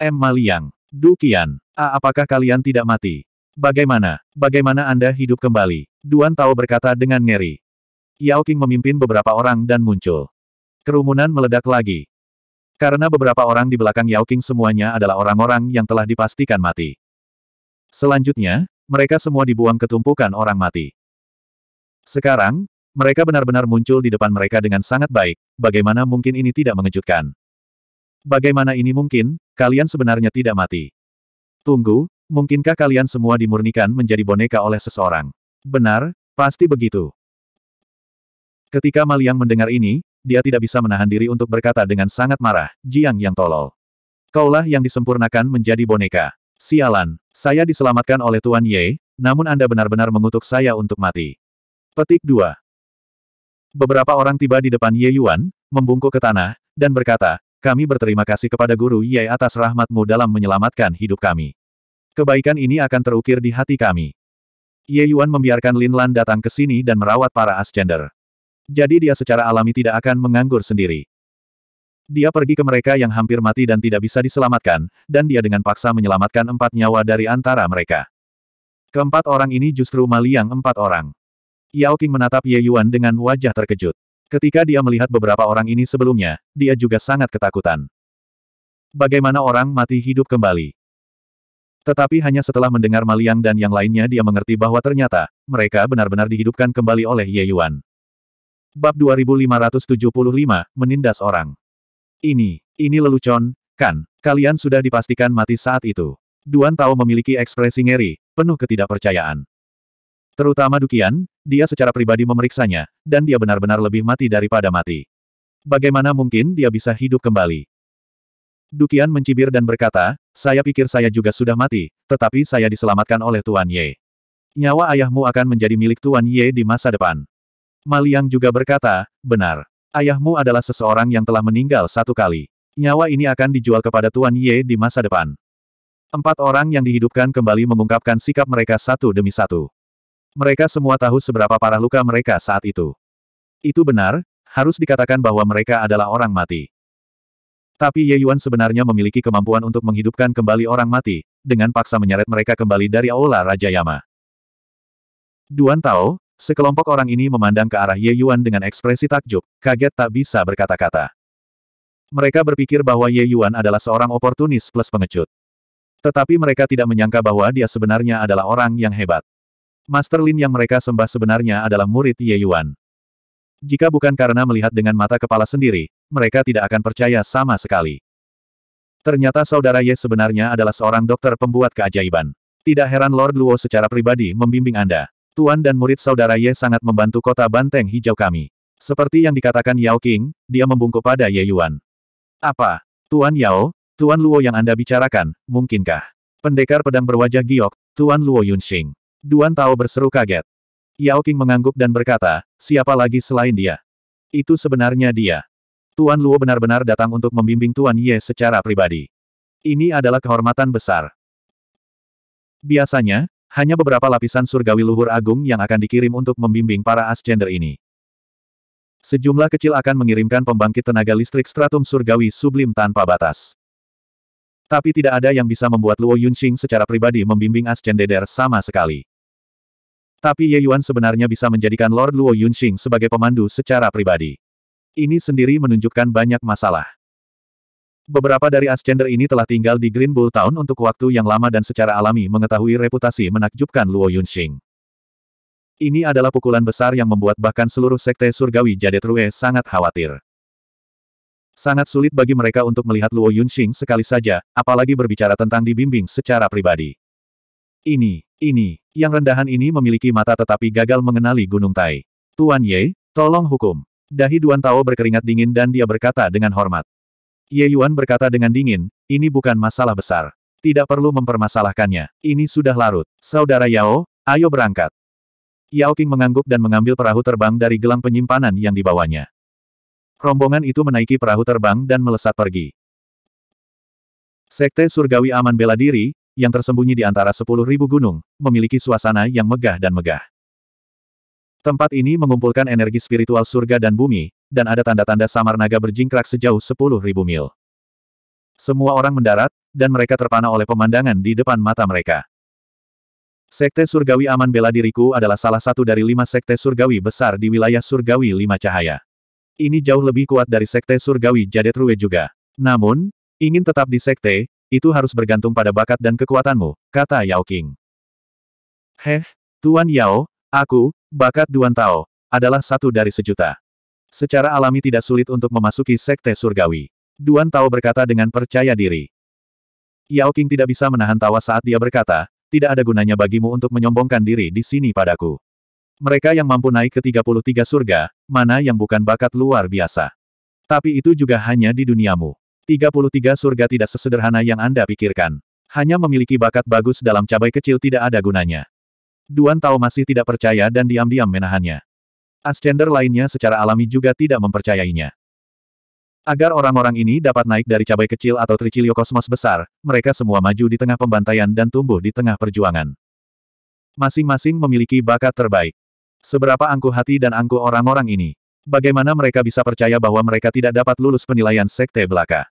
Emma Liang, Du Qian, A apakah kalian tidak mati? Bagaimana, bagaimana Anda hidup kembali? Duan Tao berkata dengan ngeri. Yao Qing memimpin beberapa orang dan muncul. Kerumunan meledak lagi. Karena beberapa orang di belakang Yao Qing semuanya adalah orang-orang yang telah dipastikan mati. Selanjutnya, mereka semua dibuang ke tumpukan orang mati. Sekarang, mereka benar-benar muncul di depan mereka dengan sangat baik, bagaimana mungkin ini tidak mengejutkan? Bagaimana ini mungkin, kalian sebenarnya tidak mati? Tunggu, mungkinkah kalian semua dimurnikan menjadi boneka oleh seseorang? Benar, pasti begitu. Ketika Maliang mendengar ini, dia tidak bisa menahan diri untuk berkata dengan sangat marah, Jiang yang tolol. Kaulah yang disempurnakan menjadi boneka. Sialan, saya diselamatkan oleh Tuan Ye, namun Anda benar-benar mengutuk saya untuk mati. Petik 2. Beberapa orang tiba di depan Ye Yuan, membungkuk ke tanah, dan berkata, kami berterima kasih kepada Guru Ye atas rahmatmu dalam menyelamatkan hidup kami. Kebaikan ini akan terukir di hati kami. Ye Yuan membiarkan Lin Lan datang ke sini dan merawat para Ascender. Jadi dia secara alami tidak akan menganggur sendiri. Dia pergi ke mereka yang hampir mati dan tidak bisa diselamatkan, dan dia dengan paksa menyelamatkan empat nyawa dari antara mereka. Keempat orang ini justru Maliang empat orang. Yao Qing menatap Ye Yuan dengan wajah terkejut. Ketika dia melihat beberapa orang ini sebelumnya, dia juga sangat ketakutan. Bagaimana orang mati hidup kembali? Tetapi hanya setelah mendengar Maliang dan yang lainnya dia mengerti bahwa ternyata, mereka benar-benar dihidupkan kembali oleh Ye Yuan. Bab 2575, Menindas Orang ini, ini lelucon, kan? Kalian sudah dipastikan mati saat itu. Duan Tao memiliki ekspresi ngeri, penuh ketidakpercayaan. Terutama Dukian, dia secara pribadi memeriksanya, dan dia benar-benar lebih mati daripada mati. Bagaimana mungkin dia bisa hidup kembali? Dukian mencibir dan berkata, saya pikir saya juga sudah mati, tetapi saya diselamatkan oleh Tuan Ye. Nyawa ayahmu akan menjadi milik Tuan Ye di masa depan. Maliang juga berkata, benar. Ayahmu adalah seseorang yang telah meninggal satu kali. Nyawa ini akan dijual kepada Tuan Ye di masa depan. Empat orang yang dihidupkan kembali mengungkapkan sikap mereka satu demi satu. Mereka semua tahu seberapa parah luka mereka saat itu. Itu benar, harus dikatakan bahwa mereka adalah orang mati. Tapi Ye Yuan sebenarnya memiliki kemampuan untuk menghidupkan kembali orang mati, dengan paksa menyeret mereka kembali dari Aula Raja Yama. Duan Tao, Sekelompok orang ini memandang ke arah Ye Yuan dengan ekspresi takjub, kaget tak bisa berkata-kata. Mereka berpikir bahwa Ye Yuan adalah seorang oportunis plus pengecut. Tetapi mereka tidak menyangka bahwa dia sebenarnya adalah orang yang hebat. Master Lin yang mereka sembah sebenarnya adalah murid Ye Yuan. Jika bukan karena melihat dengan mata kepala sendiri, mereka tidak akan percaya sama sekali. Ternyata saudara Ye sebenarnya adalah seorang dokter pembuat keajaiban. Tidak heran Lord Luo secara pribadi membimbing Anda. Tuan dan murid saudara Ye sangat membantu kota banteng hijau kami. Seperti yang dikatakan Yao King, dia membungkuk pada Ye Yuan. Apa? Tuan Yao, Tuan Luo yang Anda bicarakan, mungkinkah? Pendekar pedang berwajah giok, Tuan Luo Yunxing. Duan Tao berseru kaget. Yao King mengangguk dan berkata, siapa lagi selain dia? Itu sebenarnya dia. Tuan Luo benar-benar datang untuk membimbing Tuan Ye secara pribadi. Ini adalah kehormatan besar. Biasanya, hanya beberapa lapisan surgawi luhur agung yang akan dikirim untuk membimbing para ascender ini. Sejumlah kecil akan mengirimkan pembangkit tenaga listrik stratum surgawi sublim tanpa batas. Tapi tidak ada yang bisa membuat Luo Yunxing secara pribadi membimbing ascender sama sekali. Tapi Ye Yuan sebenarnya bisa menjadikan Lord Luo Yunxing sebagai pemandu secara pribadi. Ini sendiri menunjukkan banyak masalah. Beberapa dari Ascender ini telah tinggal di Green Bull Town untuk waktu yang lama dan secara alami mengetahui reputasi menakjubkan Luo Yunxing. Ini adalah pukulan besar yang membuat bahkan seluruh sekte surgawi Jadet Rue sangat khawatir. Sangat sulit bagi mereka untuk melihat Luo Yunxing sekali saja, apalagi berbicara tentang dibimbing secara pribadi. Ini, ini, yang rendahan ini memiliki mata tetapi gagal mengenali Gunung Tai. Tuan Ye, tolong hukum. Dahi Duan Tao berkeringat dingin dan dia berkata dengan hormat. Ye Yuan berkata dengan dingin, ini bukan masalah besar. Tidak perlu mempermasalahkannya. Ini sudah larut. Saudara Yao, ayo berangkat. Yao Qing mengangguk dan mengambil perahu terbang dari gelang penyimpanan yang dibawanya. Rombongan itu menaiki perahu terbang dan melesat pergi. Sekte Surgawi Aman Bela Diri, yang tersembunyi di antara sepuluh ribu gunung, memiliki suasana yang megah dan megah. Tempat ini mengumpulkan energi spiritual surga dan bumi, dan ada tanda-tanda samar naga berjingkrak sejauh sepuluh ribu mil. Semua orang mendarat, dan mereka terpana oleh pemandangan di depan mata mereka. Sekte Surgawi Aman Bela Diriku adalah salah satu dari lima sekte surgawi besar di wilayah surgawi Lima Cahaya. Ini jauh lebih kuat dari sekte surgawi Jadet Rue juga. Namun, ingin tetap di sekte, itu harus bergantung pada bakat dan kekuatanmu, kata Yao King. Heh, Tuan Yao, aku, bakat Duan Tao, adalah satu dari sejuta. Secara alami tidak sulit untuk memasuki sekte surgawi. Duan Tao berkata dengan percaya diri. Yao King tidak bisa menahan tawa saat dia berkata, tidak ada gunanya bagimu untuk menyombongkan diri di sini padaku. Mereka yang mampu naik ke 33 surga, mana yang bukan bakat luar biasa. Tapi itu juga hanya di duniamu. 33 surga tidak sesederhana yang Anda pikirkan. Hanya memiliki bakat bagus dalam cabai kecil tidak ada gunanya. Duan Tao masih tidak percaya dan diam-diam menahannya. Ascender lainnya secara alami juga tidak mempercayainya. Agar orang-orang ini dapat naik dari cabai kecil atau tricilio kosmos besar, mereka semua maju di tengah pembantaian dan tumbuh di tengah perjuangan. Masing-masing memiliki bakat terbaik. Seberapa angkuh hati dan angkuh orang-orang ini. Bagaimana mereka bisa percaya bahwa mereka tidak dapat lulus penilaian sekte belaka?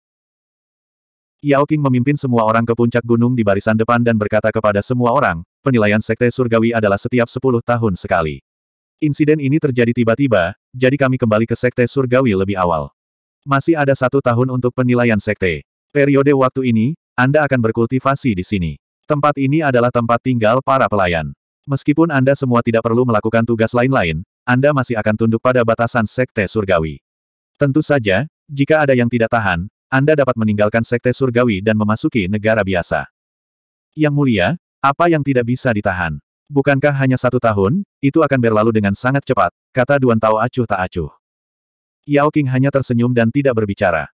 Yao Qing memimpin semua orang ke puncak gunung di barisan depan dan berkata kepada semua orang, penilaian sekte surgawi adalah setiap 10 tahun sekali. Insiden ini terjadi tiba-tiba, jadi kami kembali ke Sekte Surgawi lebih awal. Masih ada satu tahun untuk penilaian Sekte. Periode waktu ini, Anda akan berkultivasi di sini. Tempat ini adalah tempat tinggal para pelayan. Meskipun Anda semua tidak perlu melakukan tugas lain-lain, Anda masih akan tunduk pada batasan Sekte Surgawi. Tentu saja, jika ada yang tidak tahan, Anda dapat meninggalkan Sekte Surgawi dan memasuki negara biasa. Yang mulia, apa yang tidak bisa ditahan? Bukankah hanya satu tahun, itu akan berlalu dengan sangat cepat, kata Duan Tao acuh tak acuh. Yao Qing hanya tersenyum dan tidak berbicara.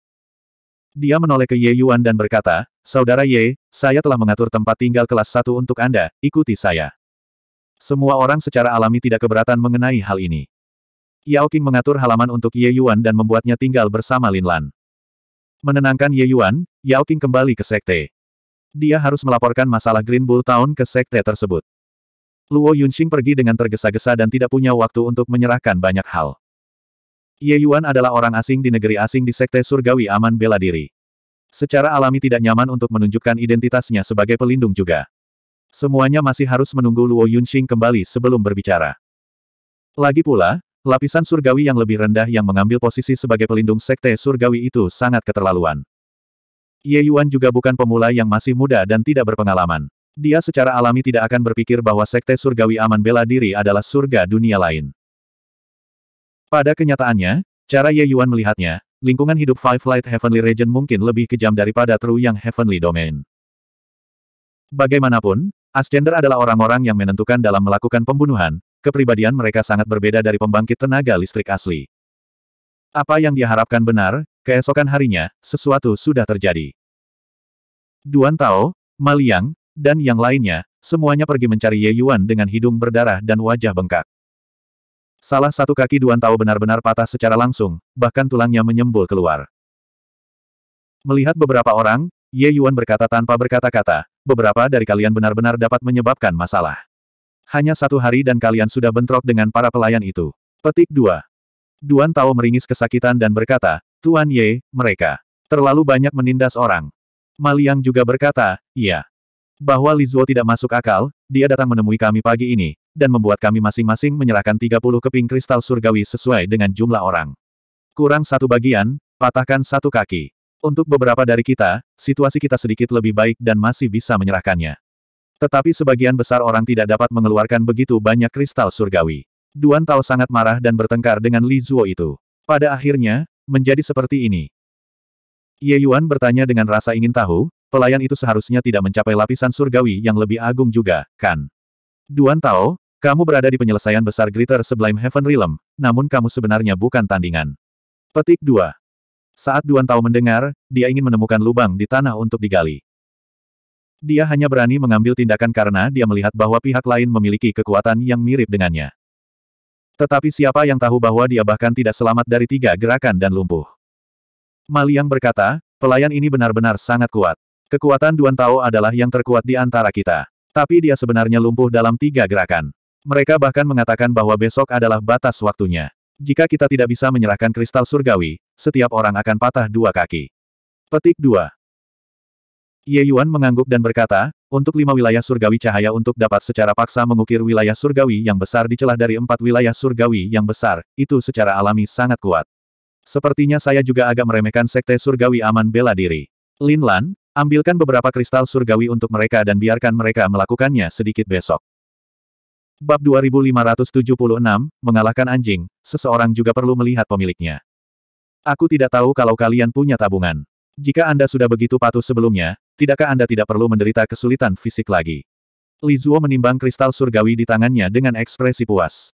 Dia menoleh ke Ye Yuan dan berkata, Saudara Ye, saya telah mengatur tempat tinggal kelas satu untuk Anda, ikuti saya. Semua orang secara alami tidak keberatan mengenai hal ini. Yao Qing mengatur halaman untuk Ye Yuan dan membuatnya tinggal bersama Lin Lan. Menenangkan Ye Yuan, Yao Qing kembali ke sekte. Dia harus melaporkan masalah Green Bull Town ke sekte tersebut. Luo Yunxing pergi dengan tergesa-gesa dan tidak punya waktu untuk menyerahkan banyak hal. Ye Yuan adalah orang asing di negeri asing di Sekte Surgawi Aman Bela Diri. Secara alami tidak nyaman untuk menunjukkan identitasnya sebagai pelindung juga. Semuanya masih harus menunggu Luo Yunxing kembali sebelum berbicara. Lagi pula, lapisan surgawi yang lebih rendah yang mengambil posisi sebagai pelindung Sekte Surgawi itu sangat keterlaluan. Ye Yuan juga bukan pemula yang masih muda dan tidak berpengalaman. Dia secara alami tidak akan berpikir bahwa sekte surgawi aman bela diri adalah surga dunia lain. Pada kenyataannya, cara Ye Yuan melihatnya, lingkungan hidup Five Light Heavenly Region mungkin lebih kejam daripada True yang Heavenly Domain. Bagaimanapun, Ascender adalah orang-orang yang menentukan dalam melakukan pembunuhan, kepribadian mereka sangat berbeda dari pembangkit tenaga listrik asli. Apa yang dia harapkan benar, keesokan harinya, sesuatu sudah terjadi. Duan Tao, Maliang, dan yang lainnya, semuanya pergi mencari Ye Yuan dengan hidung berdarah dan wajah bengkak. Salah satu kaki Duan Tao benar-benar patah secara langsung, bahkan tulangnya menyembul keluar. Melihat beberapa orang, Ye Yuan berkata tanpa berkata-kata, beberapa dari kalian benar-benar dapat menyebabkan masalah. Hanya satu hari dan kalian sudah bentrok dengan para pelayan itu. Petik 2. Duan Tao meringis kesakitan dan berkata, Tuan Ye, mereka terlalu banyak menindas orang. Maliang juga berkata, iya bahwa Li Zuo tidak masuk akal, dia datang menemui kami pagi ini, dan membuat kami masing-masing menyerahkan 30 keping kristal surgawi sesuai dengan jumlah orang. Kurang satu bagian, patahkan satu kaki. Untuk beberapa dari kita, situasi kita sedikit lebih baik dan masih bisa menyerahkannya. Tetapi sebagian besar orang tidak dapat mengeluarkan begitu banyak kristal surgawi. Duan Tao sangat marah dan bertengkar dengan Li Zuo itu. Pada akhirnya, menjadi seperti ini. Ye Yuan bertanya dengan rasa ingin tahu, pelayan itu seharusnya tidak mencapai lapisan surgawi yang lebih agung juga, kan? Duan Tao, kamu berada di penyelesaian besar Greater Sublime Heaven Realm, namun kamu sebenarnya bukan tandingan. Petik 2. Saat Duan Tao mendengar, dia ingin menemukan lubang di tanah untuk digali. Dia hanya berani mengambil tindakan karena dia melihat bahwa pihak lain memiliki kekuatan yang mirip dengannya. Tetapi siapa yang tahu bahwa dia bahkan tidak selamat dari tiga gerakan dan lumpuh. Maliang berkata, pelayan ini benar-benar sangat kuat. Kekuatan Duan Tao adalah yang terkuat di antara kita. Tapi dia sebenarnya lumpuh dalam tiga gerakan. Mereka bahkan mengatakan bahwa besok adalah batas waktunya. Jika kita tidak bisa menyerahkan kristal surgawi, setiap orang akan patah dua kaki. Petik 2. Ye Yuan mengangguk dan berkata, untuk lima wilayah surgawi cahaya untuk dapat secara paksa mengukir wilayah surgawi yang besar di celah dari empat wilayah surgawi yang besar, itu secara alami sangat kuat. Sepertinya saya juga agak meremehkan sekte surgawi aman bela diri. Lin Lan, Ambilkan beberapa kristal surgawi untuk mereka dan biarkan mereka melakukannya sedikit besok. Bab 2576, Mengalahkan Anjing, seseorang juga perlu melihat pemiliknya. Aku tidak tahu kalau kalian punya tabungan. Jika Anda sudah begitu patuh sebelumnya, tidakkah Anda tidak perlu menderita kesulitan fisik lagi? Li Zuo menimbang kristal surgawi di tangannya dengan ekspresi puas.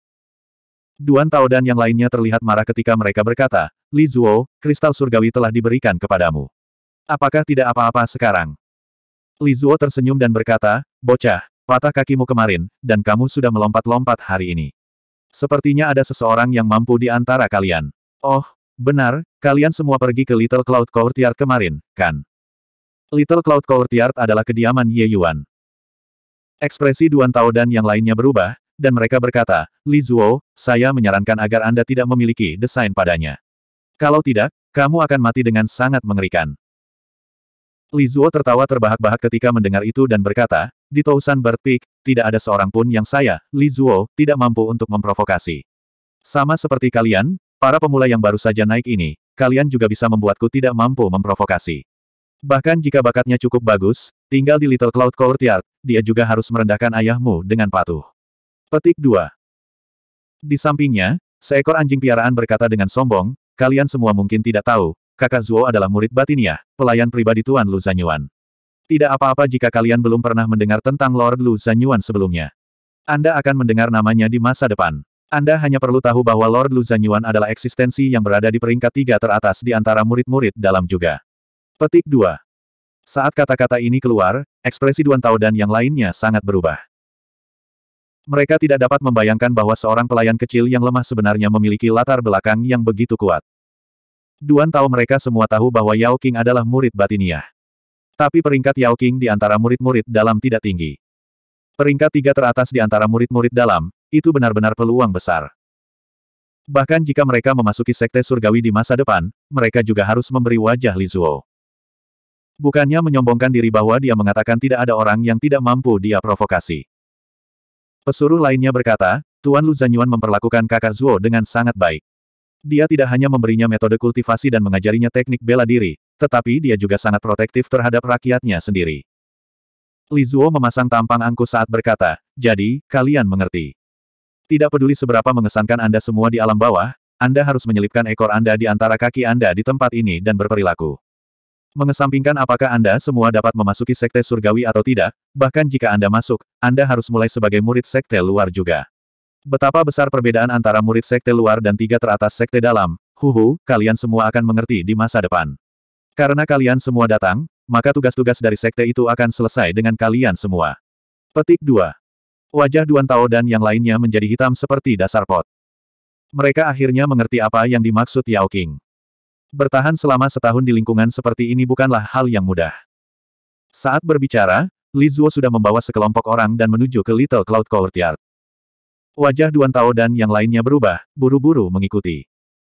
Duan Tao dan yang lainnya terlihat marah ketika mereka berkata, Li Zuo, kristal surgawi telah diberikan kepadamu. Apakah tidak apa-apa sekarang? Li Zuo tersenyum dan berkata, Bocah, patah kakimu kemarin, dan kamu sudah melompat-lompat hari ini. Sepertinya ada seseorang yang mampu di antara kalian. Oh, benar, kalian semua pergi ke Little Cloud Courtyard kemarin, kan? Little Cloud Courtyard adalah kediaman Ye Yuan. Ekspresi Duan Tao dan yang lainnya berubah, dan mereka berkata, Li Zuo, saya menyarankan agar Anda tidak memiliki desain padanya. Kalau tidak, kamu akan mati dengan sangat mengerikan. Li Zuo tertawa terbahak-bahak ketika mendengar itu dan berkata, di Tousan Bird Peak, tidak ada seorang pun yang saya, Li Zuo, tidak mampu untuk memprovokasi. Sama seperti kalian, para pemula yang baru saja naik ini, kalian juga bisa membuatku tidak mampu memprovokasi. Bahkan jika bakatnya cukup bagus, tinggal di Little Cloud Courtyard, dia juga harus merendahkan ayahmu dengan patuh. Petik 2. Di sampingnya, seekor anjing piaraan berkata dengan sombong, kalian semua mungkin tidak tahu, kakak Zuo adalah murid batinia, pelayan pribadi Tuan Lu Zanyuan. Tidak apa-apa jika kalian belum pernah mendengar tentang Lord Lu Zanyuan sebelumnya. Anda akan mendengar namanya di masa depan. Anda hanya perlu tahu bahwa Lord Lu Zanyuan adalah eksistensi yang berada di peringkat tiga teratas di antara murid-murid dalam juga. Petik 2. Saat kata-kata ini keluar, ekspresi Duan Tao dan yang lainnya sangat berubah. Mereka tidak dapat membayangkan bahwa seorang pelayan kecil yang lemah sebenarnya memiliki latar belakang yang begitu kuat. Duan tahu mereka semua tahu bahwa Yao King adalah murid batiniah. Tapi peringkat Yao King di antara murid-murid dalam tidak tinggi. Peringkat tiga teratas di antara murid-murid dalam, itu benar-benar peluang besar. Bahkan jika mereka memasuki sekte surgawi di masa depan, mereka juga harus memberi wajah Li Zuo. Bukannya menyombongkan diri bahwa dia mengatakan tidak ada orang yang tidak mampu dia provokasi. Pesuruh lainnya berkata, Tuan Lu Zanyuan memperlakukan kakak Zuo dengan sangat baik. Dia tidak hanya memberinya metode kultivasi dan mengajarinya teknik bela diri, tetapi dia juga sangat protektif terhadap rakyatnya sendiri. Li Zuo memasang tampang angku saat berkata, jadi, kalian mengerti. Tidak peduli seberapa mengesankan Anda semua di alam bawah, Anda harus menyelipkan ekor Anda di antara kaki Anda di tempat ini dan berperilaku. Mengesampingkan apakah Anda semua dapat memasuki sekte surgawi atau tidak, bahkan jika Anda masuk, Anda harus mulai sebagai murid sekte luar juga. Betapa besar perbedaan antara murid sekte luar dan tiga teratas sekte dalam, huhu, kalian semua akan mengerti di masa depan. Karena kalian semua datang, maka tugas-tugas dari sekte itu akan selesai dengan kalian semua. Petik 2. Wajah Duan Tao dan yang lainnya menjadi hitam seperti dasar pot. Mereka akhirnya mengerti apa yang dimaksud Yao King. Bertahan selama setahun di lingkungan seperti ini bukanlah hal yang mudah. Saat berbicara, Li Zuo sudah membawa sekelompok orang dan menuju ke Little Cloud Courtyard. Wajah Duan Tao dan yang lainnya berubah, buru-buru mengikuti.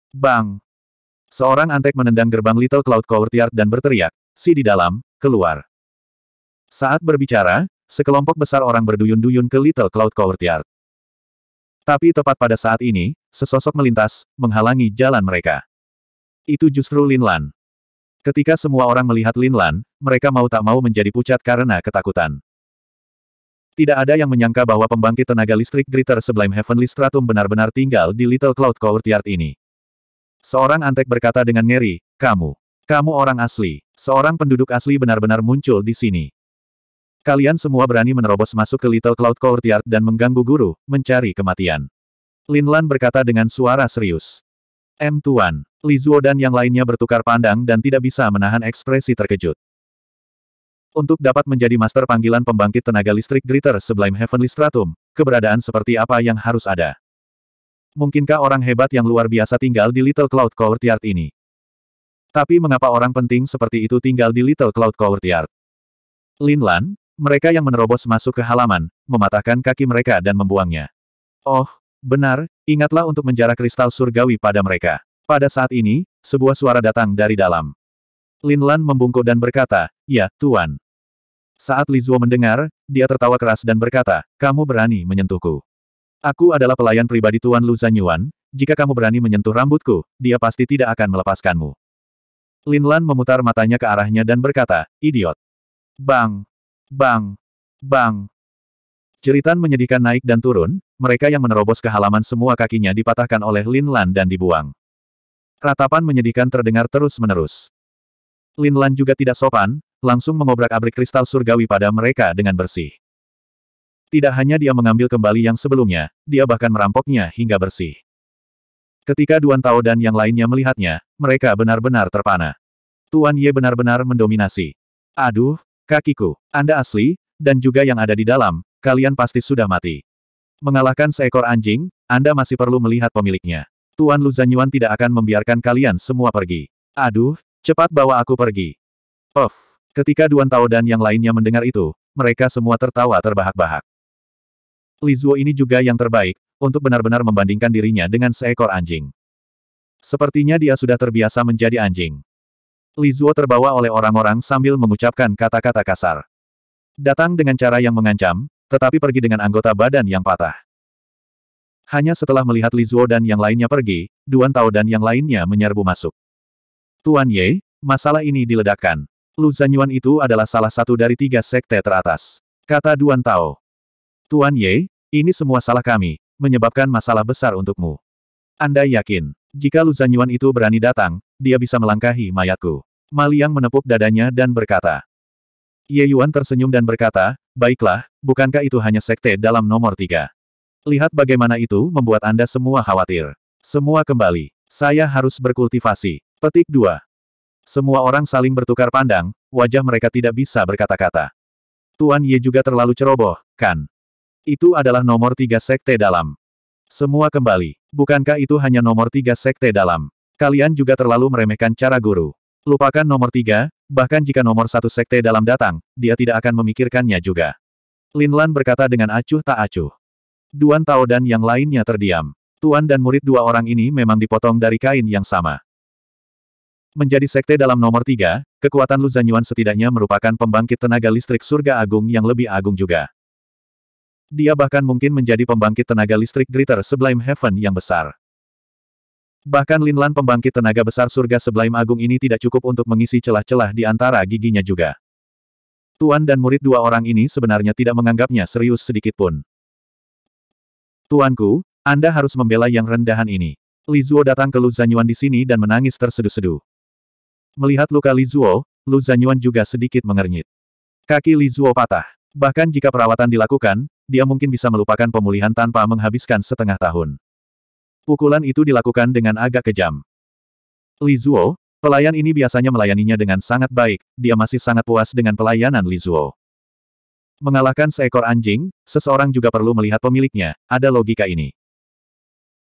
Bang! Seorang antek menendang gerbang Little Cloud Courtyard dan berteriak, si di dalam, keluar. Saat berbicara, sekelompok besar orang berduyun-duyun ke Little Cloud Courtyard. Tapi tepat pada saat ini, sesosok melintas, menghalangi jalan mereka. Itu justru Lin Lan. Ketika semua orang melihat Lin Lan, mereka mau tak mau menjadi pucat karena ketakutan. Tidak ada yang menyangka bahwa pembangkit tenaga listrik Gritter Sublime Heavenly Stratum benar-benar tinggal di Little Cloud Courtyard ini. Seorang antek berkata dengan ngeri, kamu. Kamu orang asli. Seorang penduduk asli benar-benar muncul di sini. Kalian semua berani menerobos masuk ke Little Cloud Courtyard dan mengganggu guru, mencari kematian. Lin Lan berkata dengan suara serius. M. Tuan, Li Zuo dan yang lainnya bertukar pandang dan tidak bisa menahan ekspresi terkejut. Untuk dapat menjadi master panggilan pembangkit tenaga listrik Greater Sublime Heavenly Stratum, keberadaan seperti apa yang harus ada? Mungkinkah orang hebat yang luar biasa tinggal di Little Cloud Courtyard ini? Tapi mengapa orang penting seperti itu tinggal di Little Cloud Courtyard? Lin Lan, mereka yang menerobos masuk ke halaman, mematahkan kaki mereka dan membuangnya. Oh, benar, ingatlah untuk menjarah kristal surgawi pada mereka. Pada saat ini, sebuah suara datang dari dalam. Lin Lan membungkuk dan berkata, Ya, Tuan. Saat Li Zuo mendengar, dia tertawa keras dan berkata, kamu berani menyentuhku. Aku adalah pelayan pribadi Tuan Lu Zanyuan, jika kamu berani menyentuh rambutku, dia pasti tidak akan melepaskanmu. Lin Lan memutar matanya ke arahnya dan berkata, idiot. Bang! Bang! Bang! Jeritan menyedihkan naik dan turun, mereka yang menerobos ke halaman semua kakinya dipatahkan oleh Lin Lan dan dibuang. Ratapan menyedihkan terdengar terus-menerus. Lin Lan juga tidak sopan, langsung mengobrak-abrik kristal surgawi pada mereka dengan bersih. Tidak hanya dia mengambil kembali yang sebelumnya, dia bahkan merampoknya hingga bersih. Ketika Duan Tao dan yang lainnya melihatnya, mereka benar-benar terpana. Tuan Ye benar-benar mendominasi. Aduh, kakiku, Anda asli, dan juga yang ada di dalam, kalian pasti sudah mati. Mengalahkan seekor anjing, Anda masih perlu melihat pemiliknya. Tuan Lu Zanyuan tidak akan membiarkan kalian semua pergi. Aduh, cepat bawa aku pergi. Puff. Ketika Duan Tao dan yang lainnya mendengar itu, mereka semua tertawa terbahak-bahak. Li Zuo ini juga yang terbaik, untuk benar-benar membandingkan dirinya dengan seekor anjing. Sepertinya dia sudah terbiasa menjadi anjing. Li Zuo terbawa oleh orang-orang sambil mengucapkan kata-kata kasar. Datang dengan cara yang mengancam, tetapi pergi dengan anggota badan yang patah. Hanya setelah melihat Li Zuo dan yang lainnya pergi, Duan Tao dan yang lainnya menyerbu masuk. Tuan Ye, masalah ini diledakkan. Lu Zanyuan itu adalah salah satu dari tiga sekte teratas. Kata Duan Tao. Tuan Ye, ini semua salah kami, menyebabkan masalah besar untukmu. Anda yakin, jika Lu Zanyuan itu berani datang, dia bisa melangkahi mayatku. Maliang menepuk dadanya dan berkata. Ye Yuan tersenyum dan berkata, baiklah, bukankah itu hanya sekte dalam nomor tiga? Lihat bagaimana itu membuat Anda semua khawatir. Semua kembali. Saya harus berkultivasi. Petik 2. Semua orang saling bertukar pandang, wajah mereka tidak bisa berkata-kata. Tuan Ye juga terlalu ceroboh, kan? Itu adalah nomor tiga sekte dalam. Semua kembali. Bukankah itu hanya nomor tiga sekte dalam? Kalian juga terlalu meremehkan cara guru. Lupakan nomor tiga, bahkan jika nomor satu sekte dalam datang, dia tidak akan memikirkannya juga. Lin Lan berkata dengan acuh tak acuh. Duan Tao dan yang lainnya terdiam. Tuan dan murid dua orang ini memang dipotong dari kain yang sama. Menjadi sekte dalam nomor tiga, kekuatan Lu Zanyuan setidaknya merupakan pembangkit tenaga listrik surga agung yang lebih agung juga. Dia bahkan mungkin menjadi pembangkit tenaga listrik Greater Sublime Heaven yang besar. Bahkan Linlan pembangkit tenaga besar surga Sublime Agung ini tidak cukup untuk mengisi celah-celah di antara giginya juga. Tuan dan murid dua orang ini sebenarnya tidak menganggapnya serius sedikit sedikitpun. Tuanku, Anda harus membela yang rendahan ini. Li Zuo datang ke Lu Zanyuan di sini dan menangis terseduh-seduh. Melihat luka Li Zuo, Lu Zanyuan juga sedikit mengernyit. Kaki Li Zuo patah. Bahkan jika perawatan dilakukan, dia mungkin bisa melupakan pemulihan tanpa menghabiskan setengah tahun. Pukulan itu dilakukan dengan agak kejam. Li Zuo, pelayan ini biasanya melayaninya dengan sangat baik, dia masih sangat puas dengan pelayanan Li Zuo. Mengalahkan seekor anjing, seseorang juga perlu melihat pemiliknya, ada logika ini.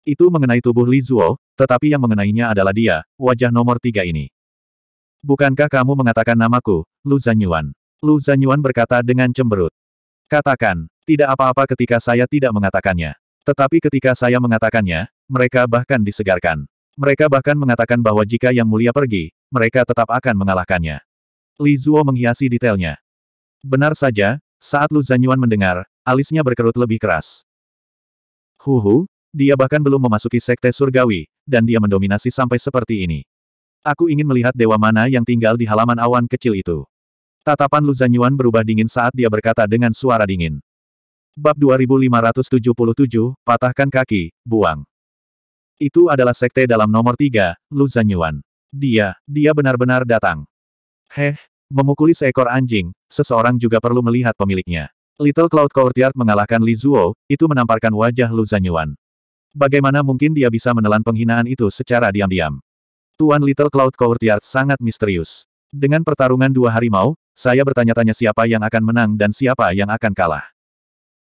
Itu mengenai tubuh Li Zuo, tetapi yang mengenainya adalah dia, wajah nomor tiga ini. Bukankah kamu mengatakan namaku, Lu Zanyuan? Lu Zanyuan berkata dengan cemberut. Katakan, tidak apa-apa ketika saya tidak mengatakannya. Tetapi ketika saya mengatakannya, mereka bahkan disegarkan. Mereka bahkan mengatakan bahwa jika Yang Mulia pergi, mereka tetap akan mengalahkannya. Li Zuo menghiasi detailnya. Benar saja, saat Lu Zanyuan mendengar, alisnya berkerut lebih keras. Huhu, dia bahkan belum memasuki sekte surgawi, dan dia mendominasi sampai seperti ini. Aku ingin melihat dewa mana yang tinggal di halaman awan kecil itu. Tatapan Lu Zanyuan berubah dingin saat dia berkata dengan suara dingin. Bab 2577, Patahkan Kaki, Buang. Itu adalah sekte dalam nomor tiga, Lu Zanyuan. Dia, dia benar-benar datang. Heh, memukuli seekor anjing, seseorang juga perlu melihat pemiliknya. Little Cloud Courtyard mengalahkan Li Zuo, itu menamparkan wajah Lu Zanyuan. Bagaimana mungkin dia bisa menelan penghinaan itu secara diam-diam? Tuan Little Cloud Courtyard sangat misterius. Dengan pertarungan dua harimau, saya bertanya-tanya siapa yang akan menang dan siapa yang akan kalah.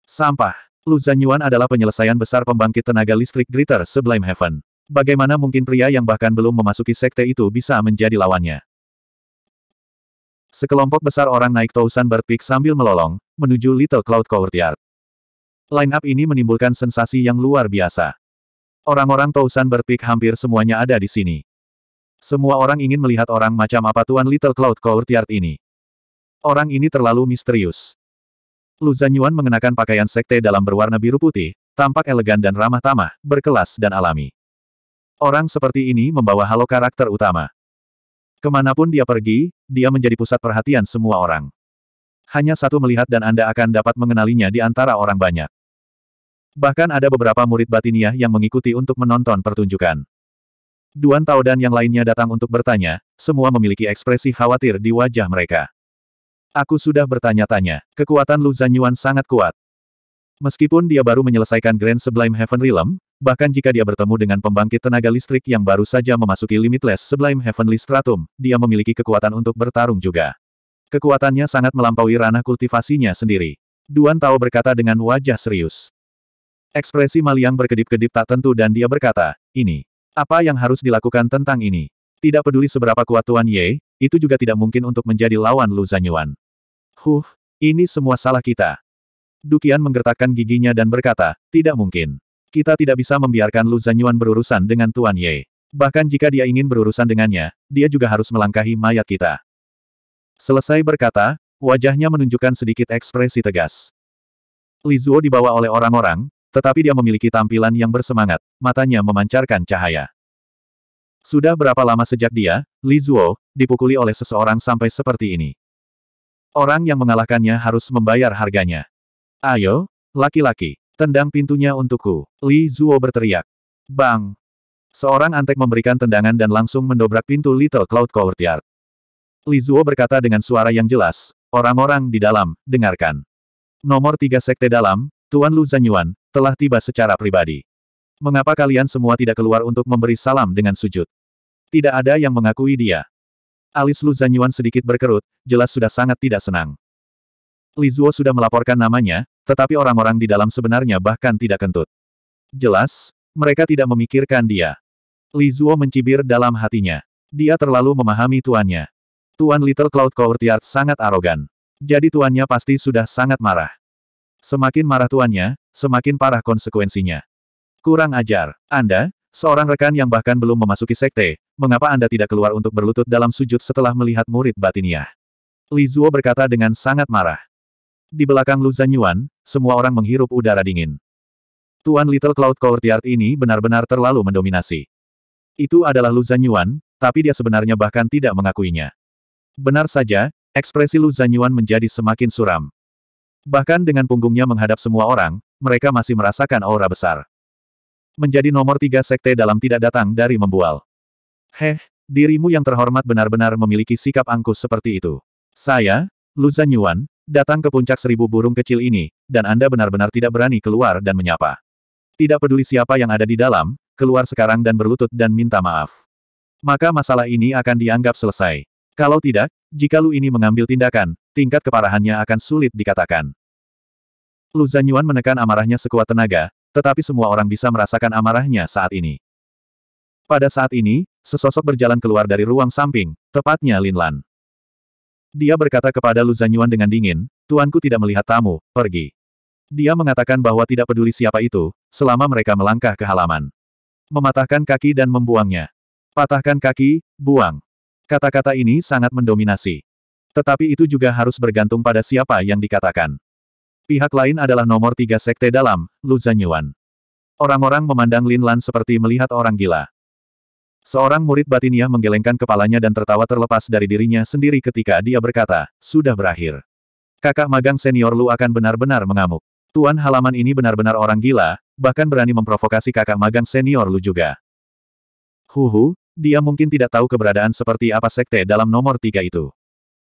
Sampah. Lu Zanyuan adalah penyelesaian besar pembangkit tenaga listrik Gritter Sublime Heaven. Bagaimana mungkin pria yang bahkan belum memasuki sekte itu bisa menjadi lawannya? Sekelompok besar orang naik Tousan berpik sambil melolong, menuju Little Cloud Courtyard. Line-up ini menimbulkan sensasi yang luar biasa. Orang-orang Tousan berpik hampir semuanya ada di sini. Semua orang ingin melihat orang macam apa Tuan Little Cloud Courtyard ini. Orang ini terlalu misterius. Lu Zanyuan mengenakan pakaian sekte dalam berwarna biru putih, tampak elegan dan ramah tamah, berkelas dan alami. Orang seperti ini membawa halo karakter utama. Kemanapun dia pergi, dia menjadi pusat perhatian semua orang. Hanya satu melihat dan Anda akan dapat mengenalinya di antara orang banyak. Bahkan ada beberapa murid batiniah yang mengikuti untuk menonton pertunjukan. Duan Tao dan yang lainnya datang untuk bertanya, semua memiliki ekspresi khawatir di wajah mereka. Aku sudah bertanya-tanya, kekuatan Lu Zanyuan sangat kuat. Meskipun dia baru menyelesaikan Grand Sublime Heaven Realm, bahkan jika dia bertemu dengan pembangkit tenaga listrik yang baru saja memasuki Limitless Sublime Heavenly Stratum, dia memiliki kekuatan untuk bertarung juga. Kekuatannya sangat melampaui ranah kultivasinya sendiri. Duan Tao berkata dengan wajah serius. Ekspresi Maliang berkedip-kedip tak tentu dan dia berkata, ini, apa yang harus dilakukan tentang ini? Tidak peduli seberapa kuat Tuan Ye, itu juga tidak mungkin untuk menjadi lawan Lu Zanyuan. Huh, ini semua salah kita. Dukian menggertakkan giginya dan berkata, tidak mungkin. Kita tidak bisa membiarkan Lu Zanyuan berurusan dengan Tuan Ye. Bahkan jika dia ingin berurusan dengannya, dia juga harus melangkahi mayat kita. Selesai berkata, wajahnya menunjukkan sedikit ekspresi tegas. Li Zuo dibawa oleh orang-orang, tetapi dia memiliki tampilan yang bersemangat, matanya memancarkan cahaya. Sudah berapa lama sejak dia, Li Zuo, dipukuli oleh seseorang sampai seperti ini? Orang yang mengalahkannya harus membayar harganya. Ayo, laki-laki, tendang pintunya untukku. Li Zuo berteriak. Bang! Seorang antek memberikan tendangan dan langsung mendobrak pintu Little Cloud Courtyard. Li Zuo berkata dengan suara yang jelas, orang-orang di dalam, dengarkan. Nomor tiga sekte dalam, Tuan Lu Zanyuan, telah tiba secara pribadi. Mengapa kalian semua tidak keluar untuk memberi salam dengan sujud? Tidak ada yang mengakui dia. Alis Lu Zanyuan sedikit berkerut, jelas sudah sangat tidak senang. Li Zuo sudah melaporkan namanya, tetapi orang-orang di dalam sebenarnya bahkan tidak kentut. Jelas, mereka tidak memikirkan dia. Li Zuo mencibir dalam hatinya. Dia terlalu memahami tuannya. Tuan Little Cloud Courtyard sangat arogan. Jadi tuannya pasti sudah sangat marah. Semakin marah tuannya, semakin parah konsekuensinya. Kurang ajar. Anda, seorang rekan yang bahkan belum memasuki sekte, mengapa Anda tidak keluar untuk berlutut dalam sujud setelah melihat murid batinia? Li Zuo berkata dengan sangat marah. Di belakang Lu Zanyuan, semua orang menghirup udara dingin. Tuan Little Cloud Courtyard ini benar-benar terlalu mendominasi. Itu adalah Lu Zanyuan, tapi dia sebenarnya bahkan tidak mengakuinya. Benar saja, ekspresi Lu Zanyuan menjadi semakin suram. Bahkan dengan punggungnya menghadap semua orang, mereka masih merasakan aura besar. Menjadi nomor tiga sekte dalam tidak datang dari membual. Heh, dirimu yang terhormat benar-benar memiliki sikap angkuh seperti itu. Saya, Luzan Yuan, datang ke puncak seribu burung kecil ini, dan Anda benar-benar tidak berani keluar dan menyapa. Tidak peduli siapa yang ada di dalam, keluar sekarang dan berlutut dan minta maaf. Maka masalah ini akan dianggap selesai. Kalau tidak, jika Lu ini mengambil tindakan, tingkat keparahannya akan sulit dikatakan. Lu Zanyuan menekan amarahnya sekuat tenaga, tetapi semua orang bisa merasakan amarahnya saat ini. Pada saat ini, sesosok berjalan keluar dari ruang samping, tepatnya Lin Lan. Dia berkata kepada Lu Zanyuan dengan dingin, Tuanku tidak melihat tamu, pergi. Dia mengatakan bahwa tidak peduli siapa itu, selama mereka melangkah ke halaman. Mematahkan kaki dan membuangnya. Patahkan kaki, buang. Kata-kata ini sangat mendominasi. Tetapi itu juga harus bergantung pada siapa yang dikatakan. Pihak lain adalah nomor tiga sekte dalam, Lu Zanyuan. Orang-orang memandang Lin Lan seperti melihat orang gila. Seorang murid batinia menggelengkan kepalanya dan tertawa terlepas dari dirinya sendiri ketika dia berkata, sudah berakhir. Kakak magang senior Lu akan benar-benar mengamuk. Tuan halaman ini benar-benar orang gila, bahkan berani memprovokasi kakak magang senior Lu juga. Huhu, dia mungkin tidak tahu keberadaan seperti apa sekte dalam nomor tiga itu.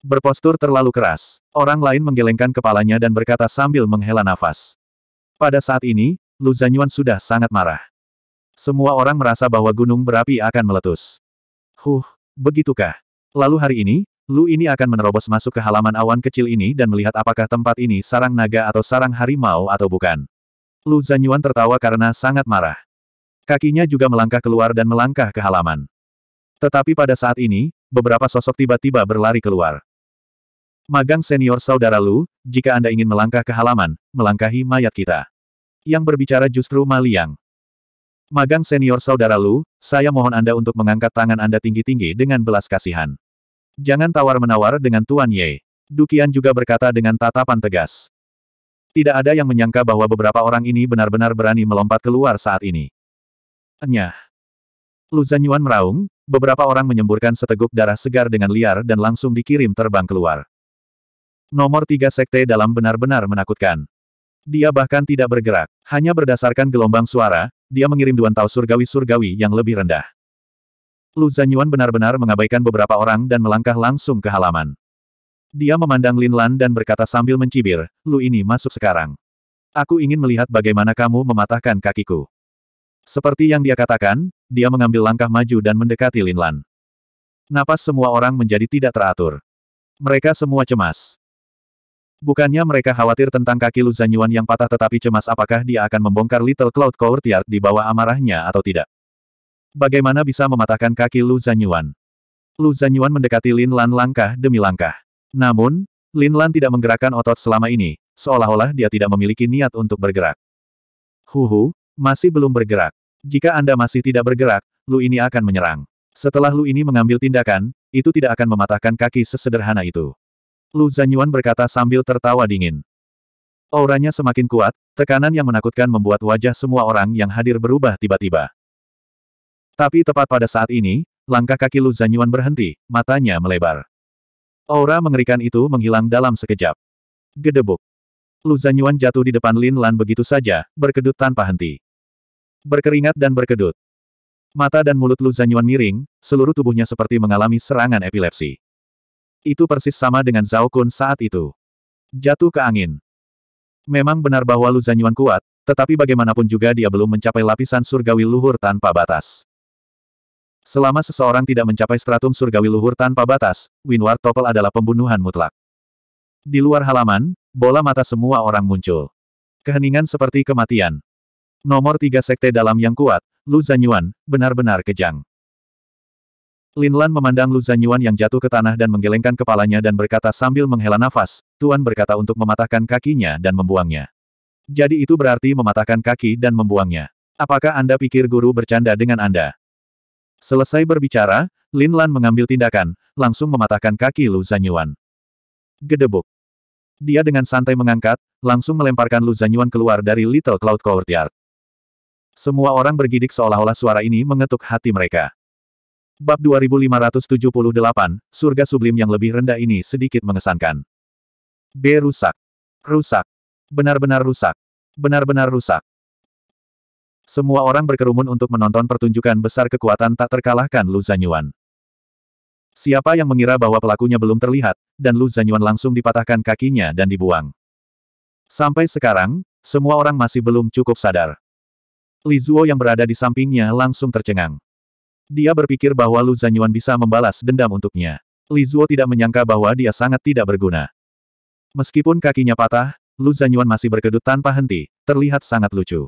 Berpostur terlalu keras. Orang lain menggelengkan kepalanya dan berkata sambil menghela nafas. Pada saat ini, Lu Zanyuan sudah sangat marah. Semua orang merasa bahwa gunung berapi akan meletus. Huh, begitukah? Lalu hari ini, Lu ini akan menerobos masuk ke halaman awan kecil ini dan melihat apakah tempat ini sarang naga atau sarang harimau atau bukan. Lu Zanyuan tertawa karena sangat marah. Kakinya juga melangkah keluar dan melangkah ke halaman. Tetapi pada saat ini, beberapa sosok tiba-tiba berlari keluar. Magang senior saudara Lu, jika Anda ingin melangkah ke halaman, melangkahi mayat kita. Yang berbicara justru Ma Liang. Magang senior saudara Lu, saya mohon Anda untuk mengangkat tangan Anda tinggi-tinggi dengan belas kasihan. Jangan tawar-menawar dengan Tuan Ye. Dukian juga berkata dengan tatapan tegas. Tidak ada yang menyangka bahwa beberapa orang ini benar-benar berani melompat keluar saat ini. Enyah. Lu Zanyuan meraung, beberapa orang menyemburkan seteguk darah segar dengan liar dan langsung dikirim terbang keluar. Nomor tiga sekte dalam benar-benar menakutkan. Dia bahkan tidak bergerak. Hanya berdasarkan gelombang suara, dia mengirim Duan tau surgawi-surgawi yang lebih rendah. Lu Zanyuan benar-benar mengabaikan beberapa orang dan melangkah langsung ke halaman. Dia memandang Lin Lan dan berkata sambil mencibir, Lu ini masuk sekarang. Aku ingin melihat bagaimana kamu mematahkan kakiku. Seperti yang dia katakan, dia mengambil langkah maju dan mendekati Lin Lan. Napas semua orang menjadi tidak teratur. Mereka semua cemas. Bukannya mereka khawatir tentang kaki Lu Zanyuan yang patah tetapi cemas apakah dia akan membongkar Little Cloud Courtyard di bawah amarahnya atau tidak. Bagaimana bisa mematahkan kaki Lu Zanyuan? Lu Zanyuan mendekati Lin Lan langkah demi langkah. Namun, Lin Lan tidak menggerakkan otot selama ini, seolah-olah dia tidak memiliki niat untuk bergerak. Huhu, masih belum bergerak. Jika Anda masih tidak bergerak, Lu ini akan menyerang. Setelah Lu ini mengambil tindakan, itu tidak akan mematahkan kaki sesederhana itu. Lu Zanyuan berkata sambil tertawa dingin. Auranya semakin kuat, tekanan yang menakutkan membuat wajah semua orang yang hadir berubah tiba-tiba. Tapi tepat pada saat ini, langkah kaki Lu Zanyuan berhenti, matanya melebar. Aura mengerikan itu menghilang dalam sekejap. Gedebuk. Lu Zanyuan jatuh di depan Lin Lan begitu saja, berkedut tanpa henti. Berkeringat dan berkedut. Mata dan mulut Lu Zanyuan miring, seluruh tubuhnya seperti mengalami serangan epilepsi. Itu persis sama dengan Zhao Kun saat itu. Jatuh ke angin. Memang benar bahwa Lu Zanyuan kuat, tetapi bagaimanapun juga dia belum mencapai lapisan surgawi luhur tanpa batas. Selama seseorang tidak mencapai stratum surgawi luhur tanpa batas, Winward Topel adalah pembunuhan mutlak. Di luar halaman, bola mata semua orang muncul. Keheningan seperti kematian. Nomor tiga sekte dalam yang kuat, Lu Zanyuan, benar-benar kejang. Lin Lan memandang Lu Zanyuan yang jatuh ke tanah dan menggelengkan kepalanya dan berkata sambil menghela nafas, Tuan berkata untuk mematahkan kakinya dan membuangnya. Jadi itu berarti mematahkan kaki dan membuangnya. Apakah Anda pikir guru bercanda dengan Anda? Selesai berbicara, Lin Lan mengambil tindakan, langsung mematahkan kaki Lu Zanyuan. Gedebuk. Dia dengan santai mengangkat, langsung melemparkan Lu Zanyuan keluar dari Little Cloud Courtyard. Semua orang bergidik seolah-olah suara ini mengetuk hati mereka. Bab 2578, surga sublim yang lebih rendah ini sedikit mengesankan. B. Rusak. Rusak. Benar-benar rusak. Benar-benar rusak. Semua orang berkerumun untuk menonton pertunjukan besar kekuatan tak terkalahkan Lu Zanyuan. Siapa yang mengira bahwa pelakunya belum terlihat, dan Lu Zanyuan langsung dipatahkan kakinya dan dibuang. Sampai sekarang, semua orang masih belum cukup sadar. Li Zuo yang berada di sampingnya langsung tercengang. Dia berpikir bahwa Lu Zanyuan bisa membalas dendam untuknya. Li Zuo tidak menyangka bahwa dia sangat tidak berguna. Meskipun kakinya patah, Lu Zanyuan masih berkedut tanpa henti, terlihat sangat lucu.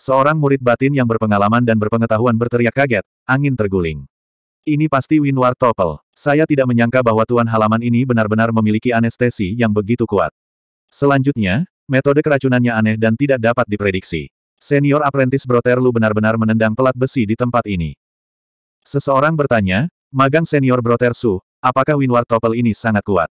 Seorang murid batin yang berpengalaman dan berpengetahuan berteriak kaget, angin terguling. Ini pasti Winward Topel. Saya tidak menyangka bahwa tuan halaman ini benar-benar memiliki anestesi yang begitu kuat. Selanjutnya, metode keracunannya aneh dan tidak dapat diprediksi. Senior apprentice Broterlu benar-benar menendang pelat besi di tempat ini. Seseorang bertanya, magang senior Brotersu, apakah Winward Topel ini sangat kuat?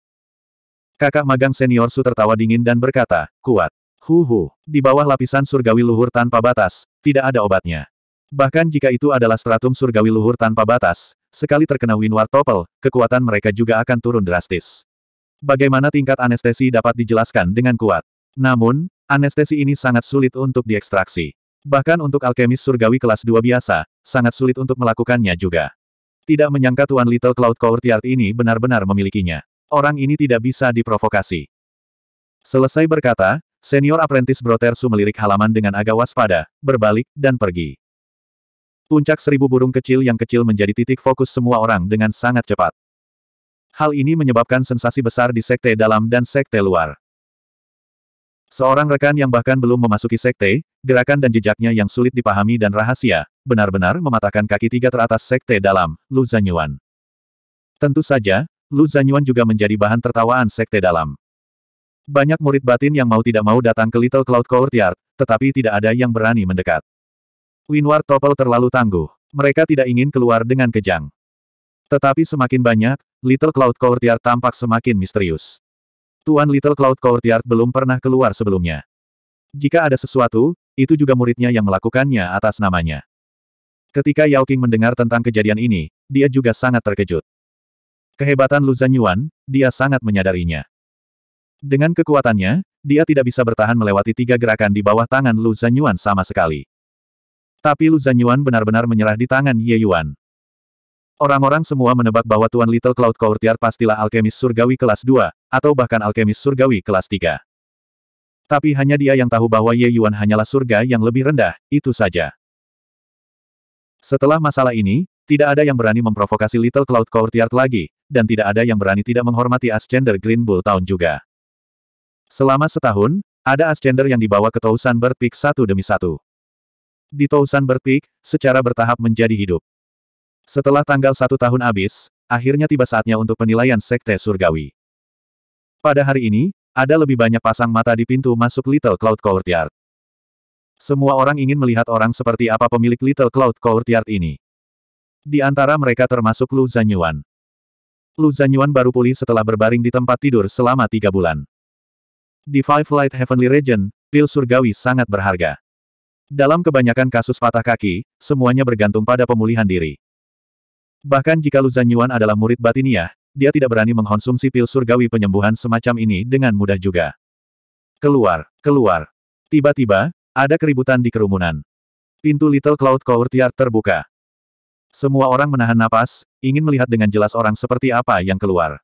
Kakak magang senior Su tertawa dingin dan berkata, kuat. Huhu, di bawah lapisan surgawi luhur tanpa batas, tidak ada obatnya. Bahkan jika itu adalah stratum surgawi luhur tanpa batas, sekali terkena Winward Topel, kekuatan mereka juga akan turun drastis. Bagaimana tingkat anestesi dapat dijelaskan dengan kuat. Namun, Anestesi ini sangat sulit untuk diekstraksi. Bahkan untuk alkemis surgawi kelas 2 biasa, sangat sulit untuk melakukannya juga. Tidak menyangka Tuan Little Cloud Courtyard ini benar-benar memilikinya. Orang ini tidak bisa diprovokasi. Selesai berkata, senior apprentice Brotersu melirik halaman dengan agak waspada, berbalik, dan pergi. Puncak seribu burung kecil yang kecil menjadi titik fokus semua orang dengan sangat cepat. Hal ini menyebabkan sensasi besar di sekte dalam dan sekte luar. Seorang rekan yang bahkan belum memasuki sekte, gerakan dan jejaknya yang sulit dipahami dan rahasia, benar-benar mematahkan kaki tiga teratas sekte dalam, Lu Zanyuan. Tentu saja, Lu Zanyuan juga menjadi bahan tertawaan sekte dalam. Banyak murid batin yang mau tidak mau datang ke Little Cloud Courtyard, tetapi tidak ada yang berani mendekat. Winward Topel terlalu tangguh. Mereka tidak ingin keluar dengan kejang. Tetapi semakin banyak, Little Cloud Courtyard tampak semakin misterius. Tuan Little Cloud Courtyard belum pernah keluar sebelumnya. Jika ada sesuatu, itu juga muridnya yang melakukannya atas namanya. Ketika Yao Qing mendengar tentang kejadian ini, dia juga sangat terkejut. Kehebatan Lu Zanyuan, dia sangat menyadarinya. Dengan kekuatannya, dia tidak bisa bertahan melewati tiga gerakan di bawah tangan Lu Zanyuan sama sekali. Tapi Lu Zanyuan benar-benar menyerah di tangan Ye Yuan. Orang-orang semua menebak bahwa Tuan Little Cloud Courtyard pastilah alkemis surgawi kelas 2, atau bahkan alkemis surgawi kelas 3. Tapi hanya dia yang tahu bahwa Ye Yuan hanyalah surga yang lebih rendah, itu saja. Setelah masalah ini, tidak ada yang berani memprovokasi Little Cloud Courtyard lagi, dan tidak ada yang berani tidak menghormati Ascender Green Bull Town juga. Selama setahun, ada Ascender yang dibawa ke Tousan Bird Peak satu demi satu. Di Tousan Bird Peak, secara bertahap menjadi hidup. Setelah tanggal satu tahun habis, akhirnya tiba saatnya untuk penilaian Sekte Surgawi. Pada hari ini, ada lebih banyak pasang mata di pintu masuk Little Cloud Courtyard. Semua orang ingin melihat orang seperti apa pemilik Little Cloud Courtyard ini. Di antara mereka termasuk Lu Zanyuan. Lu Zanyuan baru pulih setelah berbaring di tempat tidur selama tiga bulan. Di Five Light Heavenly Region, pil surgawi sangat berharga. Dalam kebanyakan kasus patah kaki, semuanya bergantung pada pemulihan diri. Bahkan jika Lu Zanyuan adalah murid batinia, dia tidak berani mengkonsumsi pil surgawi penyembuhan semacam ini dengan mudah juga. Keluar, keluar. Tiba-tiba, ada keributan di kerumunan. Pintu Little Cloud Courtyard terbuka. Semua orang menahan napas, ingin melihat dengan jelas orang seperti apa yang keluar.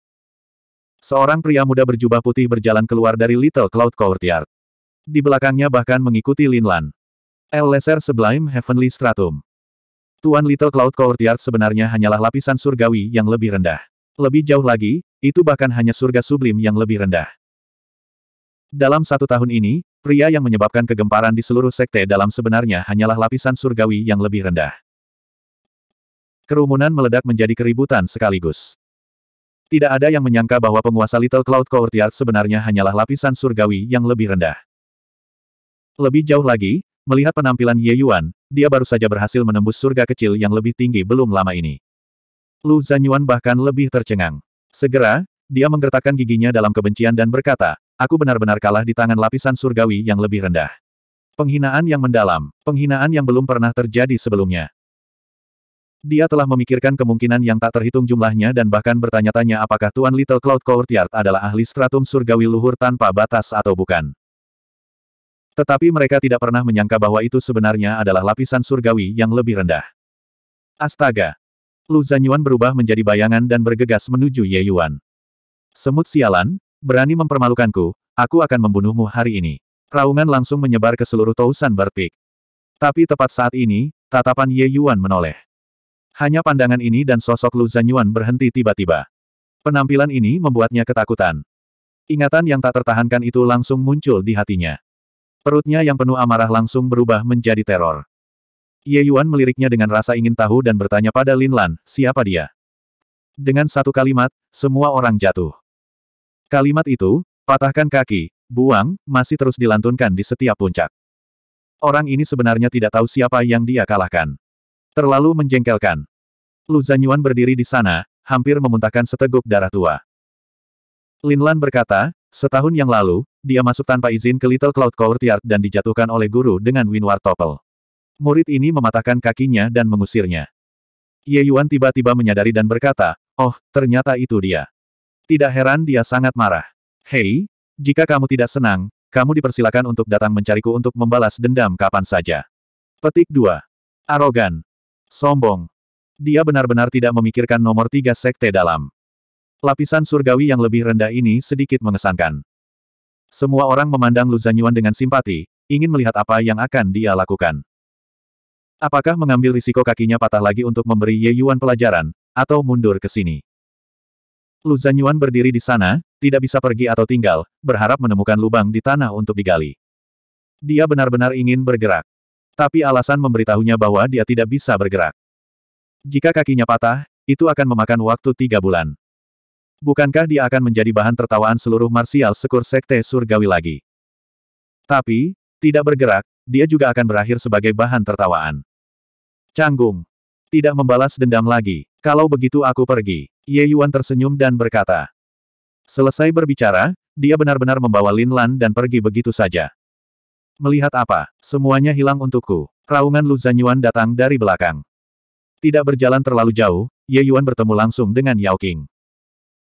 Seorang pria muda berjubah putih berjalan keluar dari Little Cloud Courtyard. Di belakangnya bahkan mengikuti Linlan. El Lesser Sublime Heavenly Stratum. Tuan Little Cloud Courtyard sebenarnya hanyalah lapisan surgawi yang lebih rendah. Lebih jauh lagi, itu bahkan hanya surga sublim yang lebih rendah. Dalam satu tahun ini, pria yang menyebabkan kegemparan di seluruh sekte dalam sebenarnya hanyalah lapisan surgawi yang lebih rendah. Kerumunan meledak menjadi keributan sekaligus. Tidak ada yang menyangka bahwa penguasa Little Cloud Courtyard sebenarnya hanyalah lapisan surgawi yang lebih rendah. Lebih jauh lagi, Melihat penampilan Ye Yuan, dia baru saja berhasil menembus surga kecil yang lebih tinggi belum lama ini. Lu Zanyuan bahkan lebih tercengang. Segera, dia menggertakkan giginya dalam kebencian dan berkata, aku benar-benar kalah di tangan lapisan surgawi yang lebih rendah. Penghinaan yang mendalam, penghinaan yang belum pernah terjadi sebelumnya. Dia telah memikirkan kemungkinan yang tak terhitung jumlahnya dan bahkan bertanya-tanya apakah Tuan Little Cloud Courtyard adalah ahli stratum surgawi luhur tanpa batas atau bukan. Tetapi mereka tidak pernah menyangka bahwa itu sebenarnya adalah lapisan surgawi yang lebih rendah. Astaga! Lu Zanyuan berubah menjadi bayangan dan bergegas menuju Ye Yuan. Semut sialan, berani mempermalukanku, aku akan membunuhmu hari ini. Raungan langsung menyebar ke seluruh Tousan berpik. Tapi tepat saat ini, tatapan Ye Yuan menoleh. Hanya pandangan ini dan sosok Lu Zanyuan berhenti tiba-tiba. Penampilan ini membuatnya ketakutan. Ingatan yang tak tertahankan itu langsung muncul di hatinya. Perutnya yang penuh amarah langsung berubah menjadi teror. Ye Yuan meliriknya dengan rasa ingin tahu dan bertanya pada Lin Lan, siapa dia? Dengan satu kalimat, semua orang jatuh. Kalimat itu, patahkan kaki, buang, masih terus dilantunkan di setiap puncak. Orang ini sebenarnya tidak tahu siapa yang dia kalahkan. Terlalu menjengkelkan. Lu Zanyuan berdiri di sana, hampir memuntahkan seteguk darah tua. Lin Lan berkata, setahun yang lalu, dia masuk tanpa izin ke Little Cloud Courtyard dan dijatuhkan oleh guru dengan Winward Topel. Murid ini mematahkan kakinya dan mengusirnya. Ye Yuan tiba-tiba menyadari dan berkata, oh, ternyata itu dia. Tidak heran dia sangat marah. Hei, jika kamu tidak senang, kamu dipersilakan untuk datang mencariku untuk membalas dendam kapan saja. Petik 2. Arogan. Sombong. Dia benar-benar tidak memikirkan nomor tiga sekte dalam. Lapisan surgawi yang lebih rendah ini sedikit mengesankan. Semua orang memandang Lu Zanyuan dengan simpati, ingin melihat apa yang akan dia lakukan. Apakah mengambil risiko kakinya patah lagi untuk memberi Ye Yuan pelajaran, atau mundur ke sini? Lu Zanyuan berdiri di sana, tidak bisa pergi atau tinggal, berharap menemukan lubang di tanah untuk digali. Dia benar-benar ingin bergerak. Tapi alasan memberitahunya bahwa dia tidak bisa bergerak. Jika kakinya patah, itu akan memakan waktu tiga bulan. Bukankah dia akan menjadi bahan tertawaan seluruh marsial sekur sekte surgawi lagi? Tapi, tidak bergerak, dia juga akan berakhir sebagai bahan tertawaan. Canggung. Tidak membalas dendam lagi. Kalau begitu aku pergi. Ye Yuan tersenyum dan berkata. Selesai berbicara, dia benar-benar membawa Lin Lan dan pergi begitu saja. Melihat apa? Semuanya hilang untukku. Raungan Lu Zanyuan datang dari belakang. Tidak berjalan terlalu jauh, Ye Yuan bertemu langsung dengan Yao King.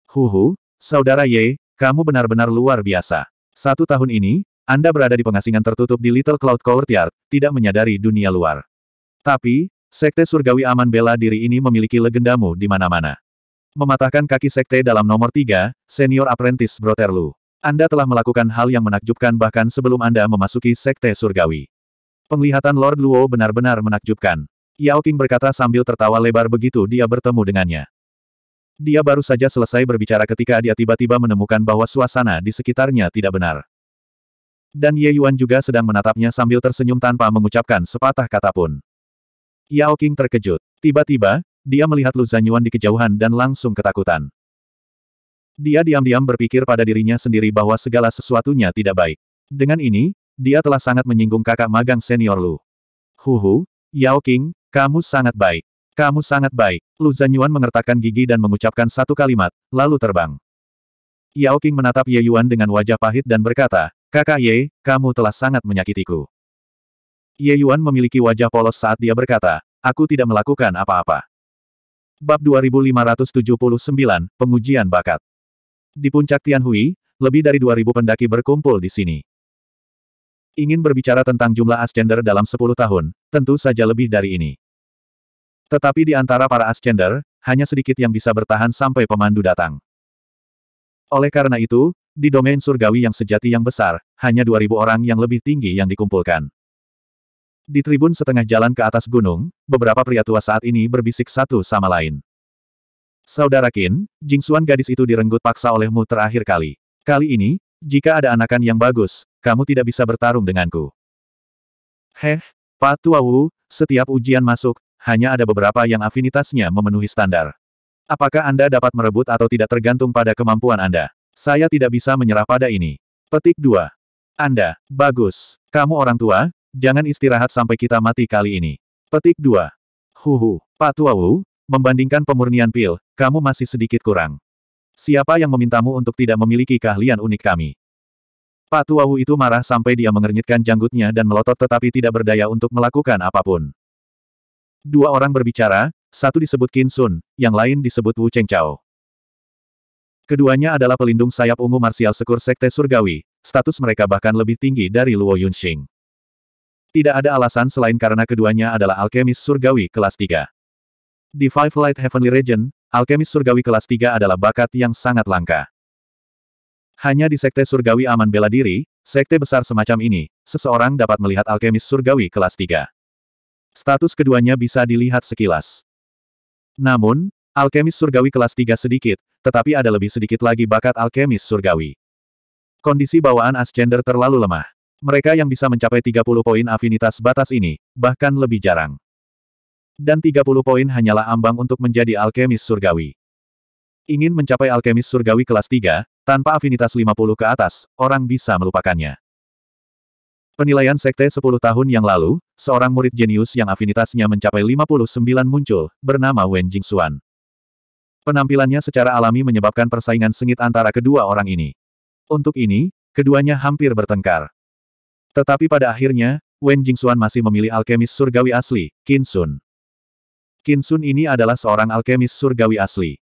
Huhu, Saudara Ye, kamu benar-benar luar biasa. Satu tahun ini, Anda berada di pengasingan tertutup di Little Cloud Courtyard, tidak menyadari dunia luar. Tapi, Sekte Surgawi Aman Bela Diri ini memiliki legendamu di mana-mana. Mematahkan kaki Sekte dalam nomor tiga, Senior Apprentice Lu, Anda telah melakukan hal yang menakjubkan bahkan sebelum Anda memasuki Sekte Surgawi. Penglihatan Lord Luo benar-benar menakjubkan. Yao King berkata sambil tertawa lebar begitu dia bertemu dengannya. Dia baru saja selesai berbicara ketika dia tiba-tiba menemukan bahwa suasana di sekitarnya tidak benar. Dan Ye Yuan juga sedang menatapnya sambil tersenyum tanpa mengucapkan sepatah kata pun. Yao King terkejut. Tiba-tiba, dia melihat Lu Zanyuan di kejauhan dan langsung ketakutan. Dia diam-diam berpikir pada dirinya sendiri bahwa segala sesuatunya tidak baik. Dengan ini, dia telah sangat menyinggung kakak magang senior Lu. Huhu, Yao King, kamu sangat baik. Kamu sangat baik. Lu Zanyuan mengertakkan gigi dan mengucapkan satu kalimat, lalu terbang. Yao Qing menatap Ye Yuan dengan wajah pahit dan berkata, Kakak Ye, kamu telah sangat menyakitiku. Ye Yuan memiliki wajah polos saat dia berkata, aku tidak melakukan apa-apa. Bab 2579, Pengujian Bakat Di puncak Tianhui, lebih dari 2000 pendaki berkumpul di sini. Ingin berbicara tentang jumlah ascender dalam 10 tahun, tentu saja lebih dari ini. Tetapi di antara para Ascender, hanya sedikit yang bisa bertahan sampai pemandu datang. Oleh karena itu, di domain surgawi yang sejati yang besar, hanya 2000 orang yang lebih tinggi yang dikumpulkan. Di tribun setengah jalan ke atas gunung, beberapa pria tua saat ini berbisik satu sama lain. Saudara Qin, Jingsuan gadis itu direnggut paksa olehmu terakhir kali. Kali ini, jika ada anakan yang bagus, kamu tidak bisa bertarung denganku. Heh, Pak Tua Wu, setiap ujian masuk, hanya ada beberapa yang afinitasnya memenuhi standar. Apakah Anda dapat merebut atau tidak tergantung pada kemampuan Anda? Saya tidak bisa menyerah pada ini. Petik 2. Anda, bagus. Kamu orang tua, jangan istirahat sampai kita mati kali ini. Petik 2. Huhu, Pak Tuawu, membandingkan pemurnian pil, kamu masih sedikit kurang. Siapa yang memintamu untuk tidak memiliki keahlian unik kami? Pak Tuawu itu marah sampai dia mengernyitkan janggutnya dan melotot tetapi tidak berdaya untuk melakukan apapun. Dua orang berbicara, satu disebut Qin Sun, yang lain disebut Wu Cheng Chao. Keduanya adalah pelindung sayap ungu marsial sekur Sekte Surgawi, status mereka bahkan lebih tinggi dari Luo Yunxing. Tidak ada alasan selain karena keduanya adalah alkemis surgawi kelas 3. Di Five Light Heavenly Region, alkemis surgawi kelas 3 adalah bakat yang sangat langka. Hanya di Sekte Surgawi Aman Bela Diri, sekte besar semacam ini, seseorang dapat melihat alkemis surgawi kelas 3. Status keduanya bisa dilihat sekilas. Namun, alkemis surgawi kelas 3 sedikit, tetapi ada lebih sedikit lagi bakat alkemis surgawi. Kondisi bawaan Ascender terlalu lemah. Mereka yang bisa mencapai 30 poin afinitas batas ini, bahkan lebih jarang. Dan 30 poin hanyalah ambang untuk menjadi alkemis surgawi. Ingin mencapai alkemis surgawi kelas 3, tanpa afinitas 50 ke atas, orang bisa melupakannya. Penilaian Sekte 10 tahun yang lalu, seorang murid jenius yang afinitasnya mencapai 59 muncul, bernama Wen Jingxuan. Penampilannya secara alami menyebabkan persaingan sengit antara kedua orang ini. Untuk ini, keduanya hampir bertengkar. Tetapi pada akhirnya, Wen Jingxuan masih memilih alkemis surgawi asli, Qin Sun. Qin Sun ini adalah seorang alkemis surgawi asli.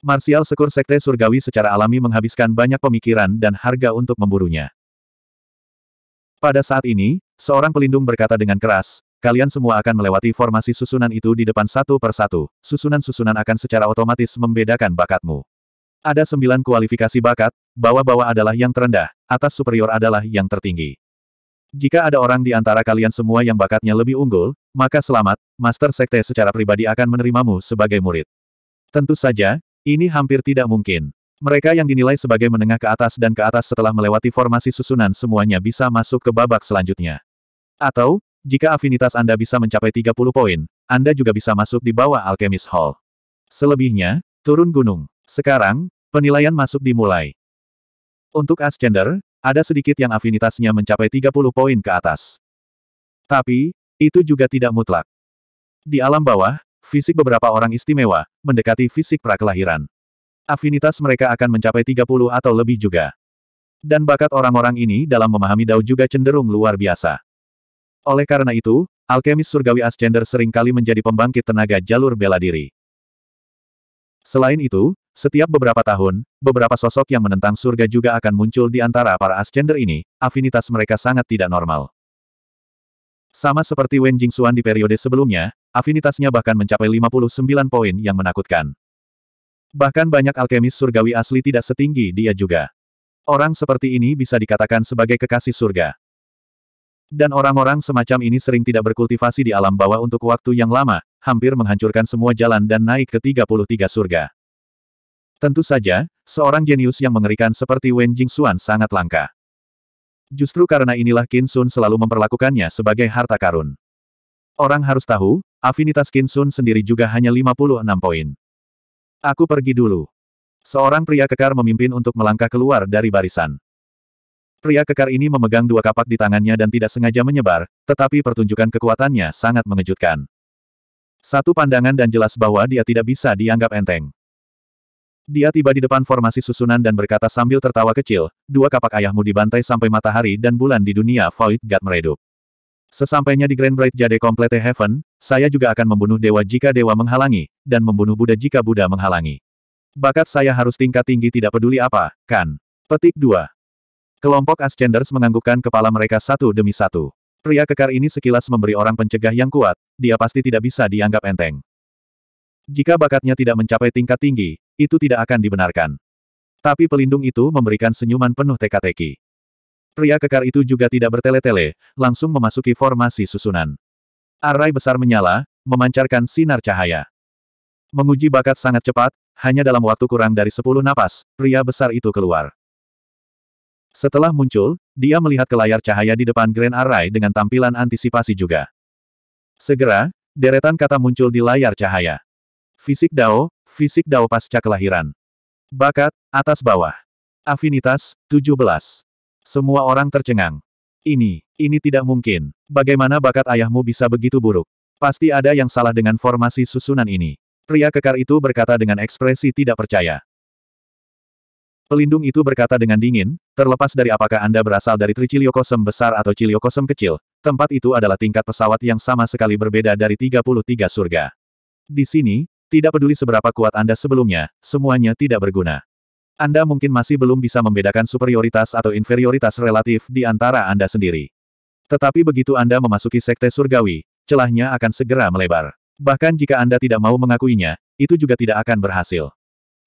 Marsial sekur sekte surgawi secara alami menghabiskan banyak pemikiran dan harga untuk memburunya. Pada saat ini, seorang pelindung berkata dengan keras, kalian semua akan melewati formasi susunan itu di depan satu per satu, susunan-susunan akan secara otomatis membedakan bakatmu. Ada sembilan kualifikasi bakat, bawah-bawah adalah yang terendah, atas superior adalah yang tertinggi. Jika ada orang di antara kalian semua yang bakatnya lebih unggul, maka selamat, Master Sekte secara pribadi akan menerimamu sebagai murid. Tentu saja, ini hampir tidak mungkin. Mereka yang dinilai sebagai menengah ke atas dan ke atas setelah melewati formasi susunan semuanya bisa masuk ke babak selanjutnya. Atau, jika afinitas Anda bisa mencapai 30 poin, Anda juga bisa masuk di bawah Alchemist Hall. Selebihnya, turun gunung. Sekarang, penilaian masuk dimulai. Untuk Ascender, ada sedikit yang afinitasnya mencapai 30 poin ke atas. Tapi, itu juga tidak mutlak. Di alam bawah, fisik beberapa orang istimewa, mendekati fisik prakelahiran. Afinitas mereka akan mencapai 30 atau lebih juga. Dan bakat orang-orang ini dalam memahami Dao juga cenderung luar biasa. Oleh karena itu, alkemis surgawi Ascender seringkali menjadi pembangkit tenaga jalur bela diri. Selain itu, setiap beberapa tahun, beberapa sosok yang menentang surga juga akan muncul di antara para Ascender ini, afinitas mereka sangat tidak normal. Sama seperti Wen Jingxuan di periode sebelumnya, afinitasnya bahkan mencapai 59 poin yang menakutkan. Bahkan banyak alkemis surgawi asli tidak setinggi dia juga. Orang seperti ini bisa dikatakan sebagai kekasih surga. Dan orang-orang semacam ini sering tidak berkultivasi di alam bawah untuk waktu yang lama, hampir menghancurkan semua jalan dan naik ke 33 surga. Tentu saja, seorang jenius yang mengerikan seperti Wen Jingxuan sangat langka. Justru karena inilah Qin Sun selalu memperlakukannya sebagai harta karun. Orang harus tahu, afinitas Qin Sun sendiri juga hanya 56 poin. Aku pergi dulu. Seorang pria kekar memimpin untuk melangkah keluar dari barisan. Pria kekar ini memegang dua kapak di tangannya dan tidak sengaja menyebar, tetapi pertunjukan kekuatannya sangat mengejutkan. Satu pandangan dan jelas bahwa dia tidak bisa dianggap enteng. Dia tiba di depan formasi susunan dan berkata sambil tertawa kecil, dua kapak ayahmu dibantai sampai matahari dan bulan di dunia Void God meredup. Sesampainya di Grand Bright Jade Complete Heaven, saya juga akan membunuh dewa jika dewa menghalangi, dan membunuh Buddha jika Buddha menghalangi. Bakat saya harus tingkat tinggi tidak peduli apa, kan? Petik 2. Kelompok Ascenders menganggukkan kepala mereka satu demi satu. Pria kekar ini sekilas memberi orang pencegah yang kuat, dia pasti tidak bisa dianggap enteng. Jika bakatnya tidak mencapai tingkat tinggi, itu tidak akan dibenarkan. Tapi pelindung itu memberikan senyuman penuh teka-teki. Pria kekar itu juga tidak bertele-tele, langsung memasuki formasi susunan. Arai besar menyala, memancarkan sinar cahaya. Menguji bakat sangat cepat, hanya dalam waktu kurang dari sepuluh napas, pria besar itu keluar. Setelah muncul, dia melihat ke layar cahaya di depan Grand Arai dengan tampilan antisipasi juga. Segera, deretan kata muncul di layar cahaya. Fisik Dao, Fisik Dao pasca kelahiran. Bakat, atas bawah. Afinitas, 17. Semua orang tercengang. Ini, ini tidak mungkin. Bagaimana bakat ayahmu bisa begitu buruk? Pasti ada yang salah dengan formasi susunan ini. Pria kekar itu berkata dengan ekspresi tidak percaya. Pelindung itu berkata dengan dingin, terlepas dari apakah Anda berasal dari Triciliokosem besar atau Ciliokosem kecil, tempat itu adalah tingkat pesawat yang sama sekali berbeda dari 33 surga. Di sini, tidak peduli seberapa kuat Anda sebelumnya, semuanya tidak berguna. Anda mungkin masih belum bisa membedakan superioritas atau inferioritas relatif di antara Anda sendiri. Tetapi begitu Anda memasuki sekte surgawi, celahnya akan segera melebar. Bahkan jika Anda tidak mau mengakuinya, itu juga tidak akan berhasil.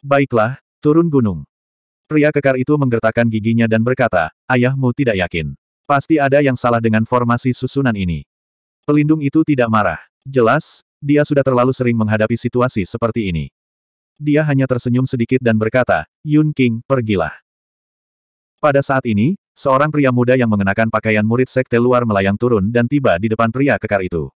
Baiklah, turun gunung. Pria kekar itu menggertakkan giginya dan berkata, ayahmu tidak yakin. Pasti ada yang salah dengan formasi susunan ini. Pelindung itu tidak marah. Jelas, dia sudah terlalu sering menghadapi situasi seperti ini dia hanya tersenyum sedikit dan berkata, Yun King, pergilah. Pada saat ini, seorang pria muda yang mengenakan pakaian murid sekte luar melayang turun dan tiba di depan pria kekar itu.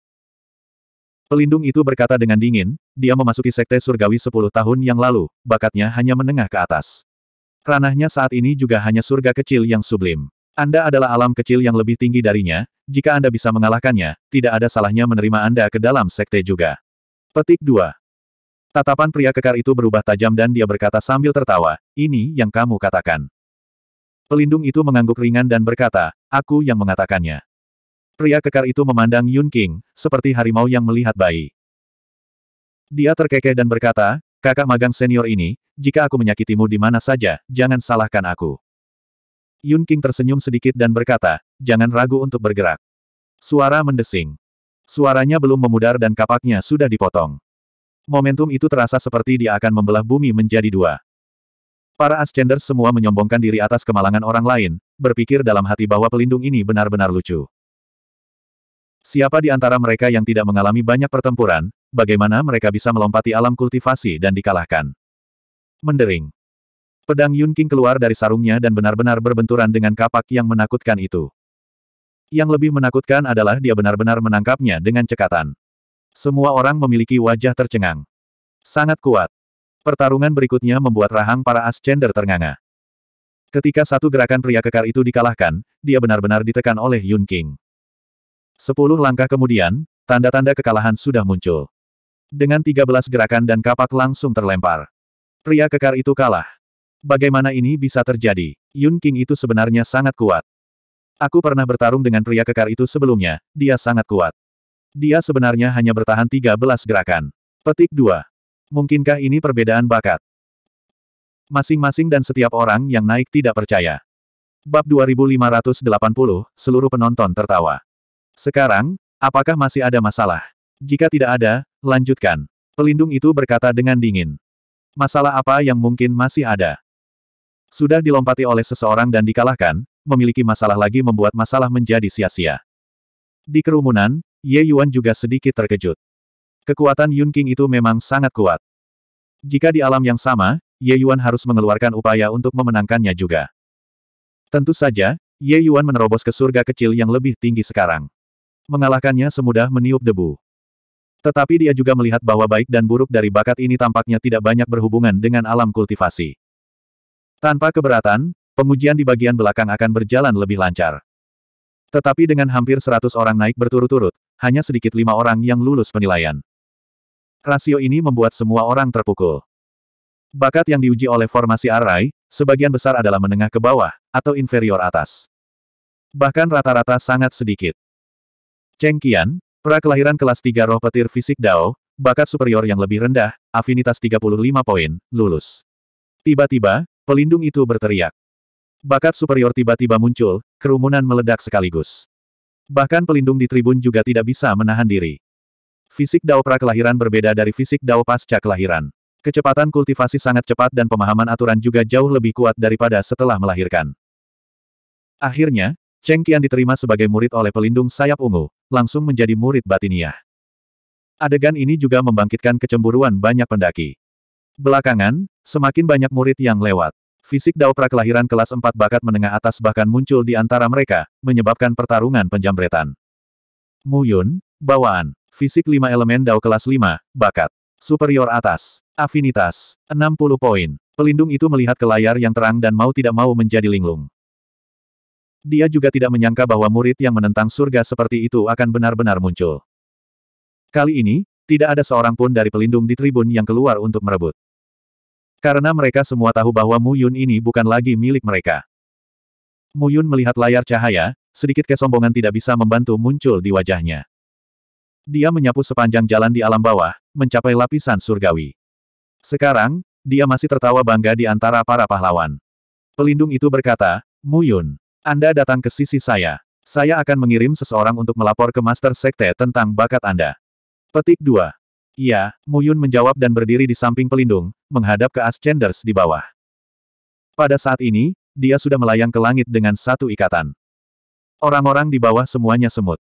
Pelindung itu berkata dengan dingin, dia memasuki sekte surgawi 10 tahun yang lalu, bakatnya hanya menengah ke atas. Ranahnya saat ini juga hanya surga kecil yang sublim. Anda adalah alam kecil yang lebih tinggi darinya, jika Anda bisa mengalahkannya, tidak ada salahnya menerima Anda ke dalam sekte juga. Petik 2. Tatapan pria kekar itu berubah tajam dan dia berkata sambil tertawa, ini yang kamu katakan. Pelindung itu mengangguk ringan dan berkata, aku yang mengatakannya. Pria kekar itu memandang Yun King, seperti harimau yang melihat bayi. Dia terkekeh dan berkata, kakak magang senior ini, jika aku menyakitimu di mana saja, jangan salahkan aku. Yun King tersenyum sedikit dan berkata, jangan ragu untuk bergerak. Suara mendesing. Suaranya belum memudar dan kapaknya sudah dipotong. Momentum itu terasa seperti dia akan membelah bumi menjadi dua. Para Ascender semua menyombongkan diri atas kemalangan orang lain, berpikir dalam hati bahwa pelindung ini benar-benar lucu. Siapa di antara mereka yang tidak mengalami banyak pertempuran, bagaimana mereka bisa melompati alam kultivasi dan dikalahkan? Mendering. Pedang Yun King keluar dari sarungnya dan benar-benar berbenturan dengan kapak yang menakutkan itu. Yang lebih menakutkan adalah dia benar-benar menangkapnya dengan cekatan. Semua orang memiliki wajah tercengang. Sangat kuat. Pertarungan berikutnya membuat rahang para Ascender ternganga. Ketika satu gerakan pria kekar itu dikalahkan, dia benar-benar ditekan oleh Yun King. Sepuluh langkah kemudian, tanda-tanda kekalahan sudah muncul. Dengan tiga belas gerakan dan kapak langsung terlempar. Pria kekar itu kalah. Bagaimana ini bisa terjadi? Yun King itu sebenarnya sangat kuat. Aku pernah bertarung dengan pria kekar itu sebelumnya, dia sangat kuat. Dia sebenarnya hanya bertahan 13 gerakan. Petik 2. Mungkinkah ini perbedaan bakat? Masing-masing dan setiap orang yang naik tidak percaya. Bab 2580, seluruh penonton tertawa. Sekarang, apakah masih ada masalah? Jika tidak ada, lanjutkan. Pelindung itu berkata dengan dingin. Masalah apa yang mungkin masih ada? Sudah dilompati oleh seseorang dan dikalahkan, memiliki masalah lagi membuat masalah menjadi sia-sia. Di kerumunan, Ye Yuan juga sedikit terkejut. Kekuatan Yun King itu memang sangat kuat. Jika di alam yang sama, Ye Yuan harus mengeluarkan upaya untuk memenangkannya juga. Tentu saja, Ye Yuan menerobos ke surga kecil yang lebih tinggi sekarang. Mengalahkannya semudah meniup debu. Tetapi dia juga melihat bahwa baik dan buruk dari bakat ini tampaknya tidak banyak berhubungan dengan alam kultivasi. Tanpa keberatan, pengujian di bagian belakang akan berjalan lebih lancar. Tetapi dengan hampir 100 orang naik berturut-turut, hanya sedikit lima orang yang lulus penilaian. Rasio ini membuat semua orang terpukul. Bakat yang diuji oleh formasi Arai, sebagian besar adalah menengah ke bawah, atau inferior atas. Bahkan rata-rata sangat sedikit. Cheng Qian, prakelahiran kelas 3 roh petir fisik Dao, bakat superior yang lebih rendah, afinitas 35 poin, lulus. Tiba-tiba, pelindung itu berteriak. Bakat superior tiba-tiba muncul, kerumunan meledak sekaligus. Bahkan pelindung di tribun juga tidak bisa menahan diri. Fisik Dao pra kelahiran berbeda dari fisik Dao pasca kelahiran. Kecepatan kultivasi sangat cepat dan pemahaman aturan juga jauh lebih kuat daripada setelah melahirkan. Akhirnya, Cheng Qian diterima sebagai murid oleh pelindung sayap ungu, langsung menjadi murid batiniah. Adegan ini juga membangkitkan kecemburuan banyak pendaki. Belakangan, semakin banyak murid yang lewat. Fisik Dao kelahiran kelas 4 bakat menengah atas bahkan muncul di antara mereka, menyebabkan pertarungan penjambretan. Mu bawaan. Fisik 5 elemen Dao kelas 5, bakat. Superior atas. Afinitas. 60 poin. Pelindung itu melihat ke layar yang terang dan mau tidak mau menjadi linglung. Dia juga tidak menyangka bahwa murid yang menentang surga seperti itu akan benar-benar muncul. Kali ini, tidak ada seorang pun dari pelindung di tribun yang keluar untuk merebut. Karena mereka semua tahu bahwa Mu Yun ini bukan lagi milik mereka. Mu Yun melihat layar cahaya, sedikit kesombongan tidak bisa membantu muncul di wajahnya. Dia menyapu sepanjang jalan di alam bawah, mencapai lapisan surgawi. Sekarang, dia masih tertawa bangga di antara para pahlawan. Pelindung itu berkata, Mu Yun, Anda datang ke sisi saya. Saya akan mengirim seseorang untuk melapor ke Master Sekte tentang bakat Anda. Petik 2. Iya, Muyun menjawab dan berdiri di samping pelindung, menghadap ke Ascenders di bawah. Pada saat ini, dia sudah melayang ke langit dengan satu ikatan. Orang-orang di bawah semuanya semut.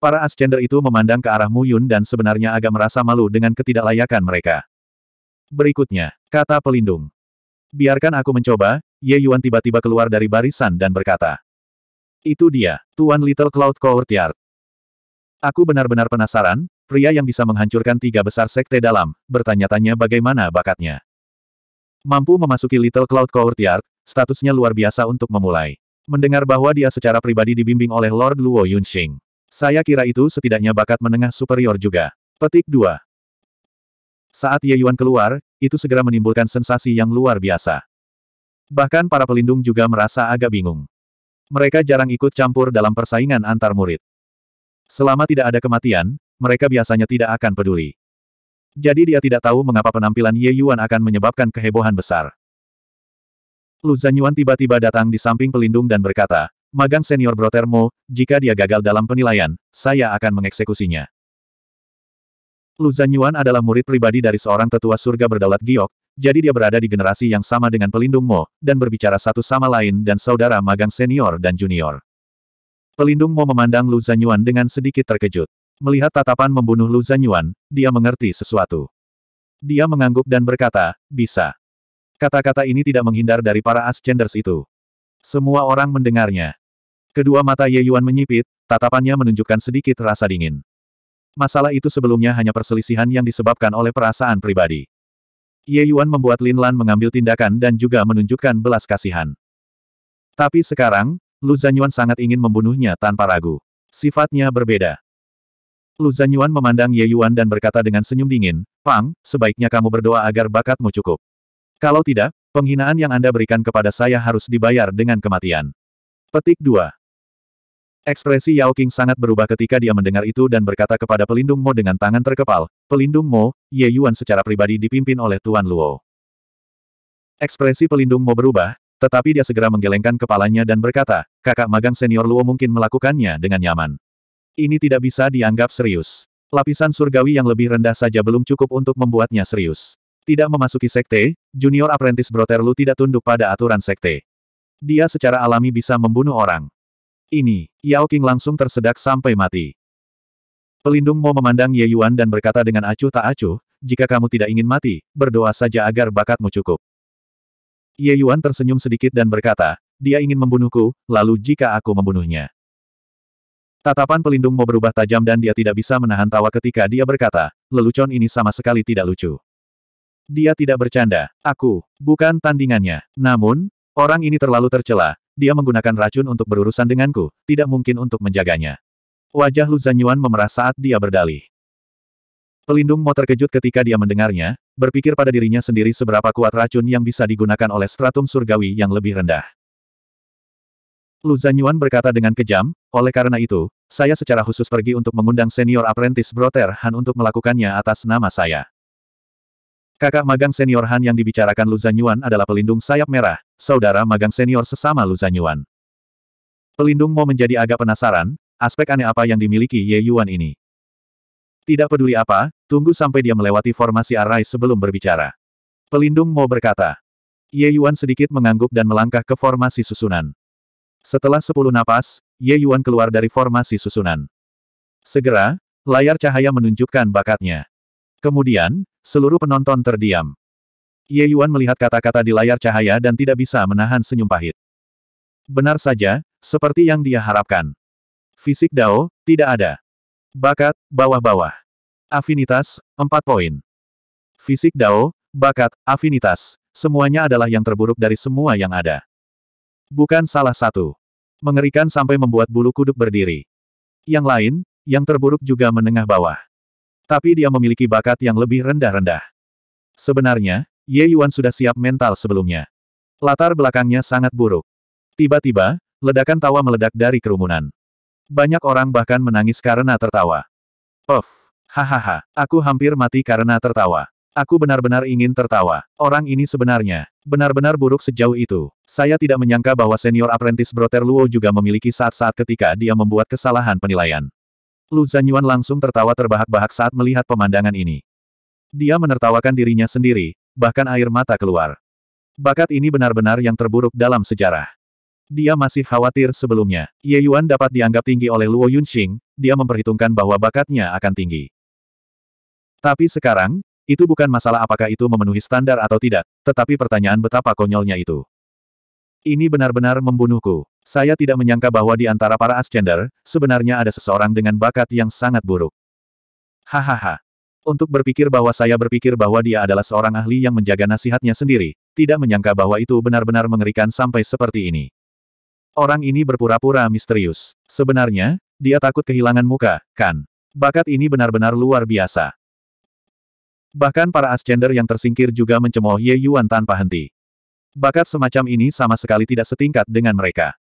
Para Ascender itu memandang ke arah Muyun dan sebenarnya agak merasa malu dengan ketidaklayakan mereka. Berikutnya, kata pelindung. Biarkan aku mencoba, Ye Yuan tiba-tiba keluar dari barisan dan berkata. Itu dia, Tuan Little Cloud Courtyard. Aku benar-benar penasaran, pria yang bisa menghancurkan tiga besar sekte dalam, bertanya-tanya bagaimana bakatnya. Mampu memasuki Little Cloud Courtyard, statusnya luar biasa untuk memulai. Mendengar bahwa dia secara pribadi dibimbing oleh Lord Luo Yunxing. Saya kira itu setidaknya bakat menengah superior juga. Petik 2. Saat Ye Yuan keluar, itu segera menimbulkan sensasi yang luar biasa. Bahkan para pelindung juga merasa agak bingung. Mereka jarang ikut campur dalam persaingan antar murid. Selama tidak ada kematian, mereka biasanya tidak akan peduli. Jadi dia tidak tahu mengapa penampilan Ye Yuan akan menyebabkan kehebohan besar. Lu Zanyuan tiba-tiba datang di samping pelindung dan berkata, Magang senior Brotermo, jika dia gagal dalam penilaian, saya akan mengeksekusinya. Lu Zanyuan adalah murid pribadi dari seorang tetua surga berdaulat Giok, jadi dia berada di generasi yang sama dengan pelindung Mo, dan berbicara satu sama lain dan saudara magang senior dan junior. Pelindung Mo memandang Lu Zanyuan dengan sedikit terkejut. Melihat tatapan membunuh Lu Zanyuan, dia mengerti sesuatu. Dia mengangguk dan berkata, bisa. Kata-kata ini tidak menghindar dari para Ascenders itu. Semua orang mendengarnya. Kedua mata Ye Yuan menyipit, tatapannya menunjukkan sedikit rasa dingin. Masalah itu sebelumnya hanya perselisihan yang disebabkan oleh perasaan pribadi. Ye Yuan membuat Lin Lan mengambil tindakan dan juga menunjukkan belas kasihan. Tapi sekarang, Lu Zanyuan sangat ingin membunuhnya tanpa ragu. Sifatnya berbeda. Lu Zanyuan memandang Ye Yuan dan berkata dengan senyum dingin, Pang, sebaiknya kamu berdoa agar bakatmu cukup. Kalau tidak, penghinaan yang Anda berikan kepada saya harus dibayar dengan kematian. Petik 2. Ekspresi Yao King sangat berubah ketika dia mendengar itu dan berkata kepada pelindung Mo dengan tangan terkepal, Pelindung Mo, Ye Yuan secara pribadi dipimpin oleh Tuan Luo. Ekspresi pelindung Mo berubah, tetapi dia segera menggelengkan kepalanya dan berkata, kakak magang senior Luo mungkin melakukannya dengan nyaman. Ini tidak bisa dianggap serius. Lapisan surgawi yang lebih rendah saja belum cukup untuk membuatnya serius. Tidak memasuki sekte, junior apprentice Broterlu tidak tunduk pada aturan sekte. Dia secara alami bisa membunuh orang. Ini, Yao King langsung tersedak sampai mati. Pelindung Mo memandang Ye Yuan dan berkata dengan acuh tak acuh, jika kamu tidak ingin mati, berdoa saja agar bakatmu cukup. Ye Yuan tersenyum sedikit dan berkata, dia ingin membunuhku, lalu jika aku membunuhnya. Tatapan pelindung mau berubah tajam dan dia tidak bisa menahan tawa ketika dia berkata, lelucon ini sama sekali tidak lucu. Dia tidak bercanda, aku, bukan tandingannya. Namun, orang ini terlalu tercela, dia menggunakan racun untuk berurusan denganku, tidak mungkin untuk menjaganya. Wajah Lu Zanyuan memerah saat dia berdalih. Pelindung Mo terkejut ketika dia mendengarnya, berpikir pada dirinya sendiri seberapa kuat racun yang bisa digunakan oleh stratum surgawi yang lebih rendah. Lu Zanyuan berkata dengan kejam, oleh karena itu, saya secara khusus pergi untuk mengundang senior apprentice Broter Han untuk melakukannya atas nama saya. Kakak magang senior Han yang dibicarakan Lu Zanyuan adalah pelindung sayap merah, saudara magang senior sesama Lu Zanyuan. Pelindung mau menjadi agak penasaran, aspek aneh apa yang dimiliki Ye Yuan ini. Tidak peduli apa, tunggu sampai dia melewati formasi arai sebelum berbicara. Pelindung mau berkata. Ye Yuan sedikit mengangguk dan melangkah ke formasi susunan. Setelah sepuluh napas, Ye Yuan keluar dari formasi susunan. Segera, layar cahaya menunjukkan bakatnya. Kemudian, seluruh penonton terdiam. Ye Yuan melihat kata-kata di layar cahaya dan tidak bisa menahan senyum pahit. Benar saja, seperti yang dia harapkan. Fisik Dao, tidak ada. Bakat, bawah-bawah. Afinitas, empat poin. Fisik Dao, bakat, afinitas, semuanya adalah yang terburuk dari semua yang ada. Bukan salah satu. Mengerikan sampai membuat bulu kuduk berdiri. Yang lain, yang terburuk juga menengah bawah. Tapi dia memiliki bakat yang lebih rendah-rendah. Sebenarnya, Ye Yuan sudah siap mental sebelumnya. Latar belakangnya sangat buruk. Tiba-tiba, ledakan tawa meledak dari kerumunan. Banyak orang bahkan menangis karena tertawa. Puff! Hahaha, aku hampir mati karena tertawa. Aku benar-benar ingin tertawa. Orang ini sebenarnya benar-benar buruk sejauh itu. Saya tidak menyangka bahwa senior apprentice Broter Luo juga memiliki saat-saat ketika dia membuat kesalahan penilaian. Lu Zanyuan langsung tertawa terbahak-bahak saat melihat pemandangan ini. Dia menertawakan dirinya sendiri, bahkan air mata keluar. Bakat ini benar-benar yang terburuk dalam sejarah. Dia masih khawatir sebelumnya. Ye Yuan dapat dianggap tinggi oleh Luo Yunxing, dia memperhitungkan bahwa bakatnya akan tinggi. Tapi sekarang, itu bukan masalah apakah itu memenuhi standar atau tidak, tetapi pertanyaan betapa konyolnya itu. Ini benar-benar membunuhku. Saya tidak menyangka bahwa di antara para Ascender, sebenarnya ada seseorang dengan bakat yang sangat buruk. Hahaha. Untuk berpikir bahwa saya berpikir bahwa dia adalah seorang ahli yang menjaga nasihatnya sendiri, tidak menyangka bahwa itu benar-benar mengerikan sampai seperti ini. Orang ini berpura-pura misterius. Sebenarnya, dia takut kehilangan muka, kan? Bakat ini benar-benar luar biasa. Bahkan para Ascender yang tersingkir juga mencemooh Ye Yuan tanpa henti. Bakat semacam ini sama sekali tidak setingkat dengan mereka.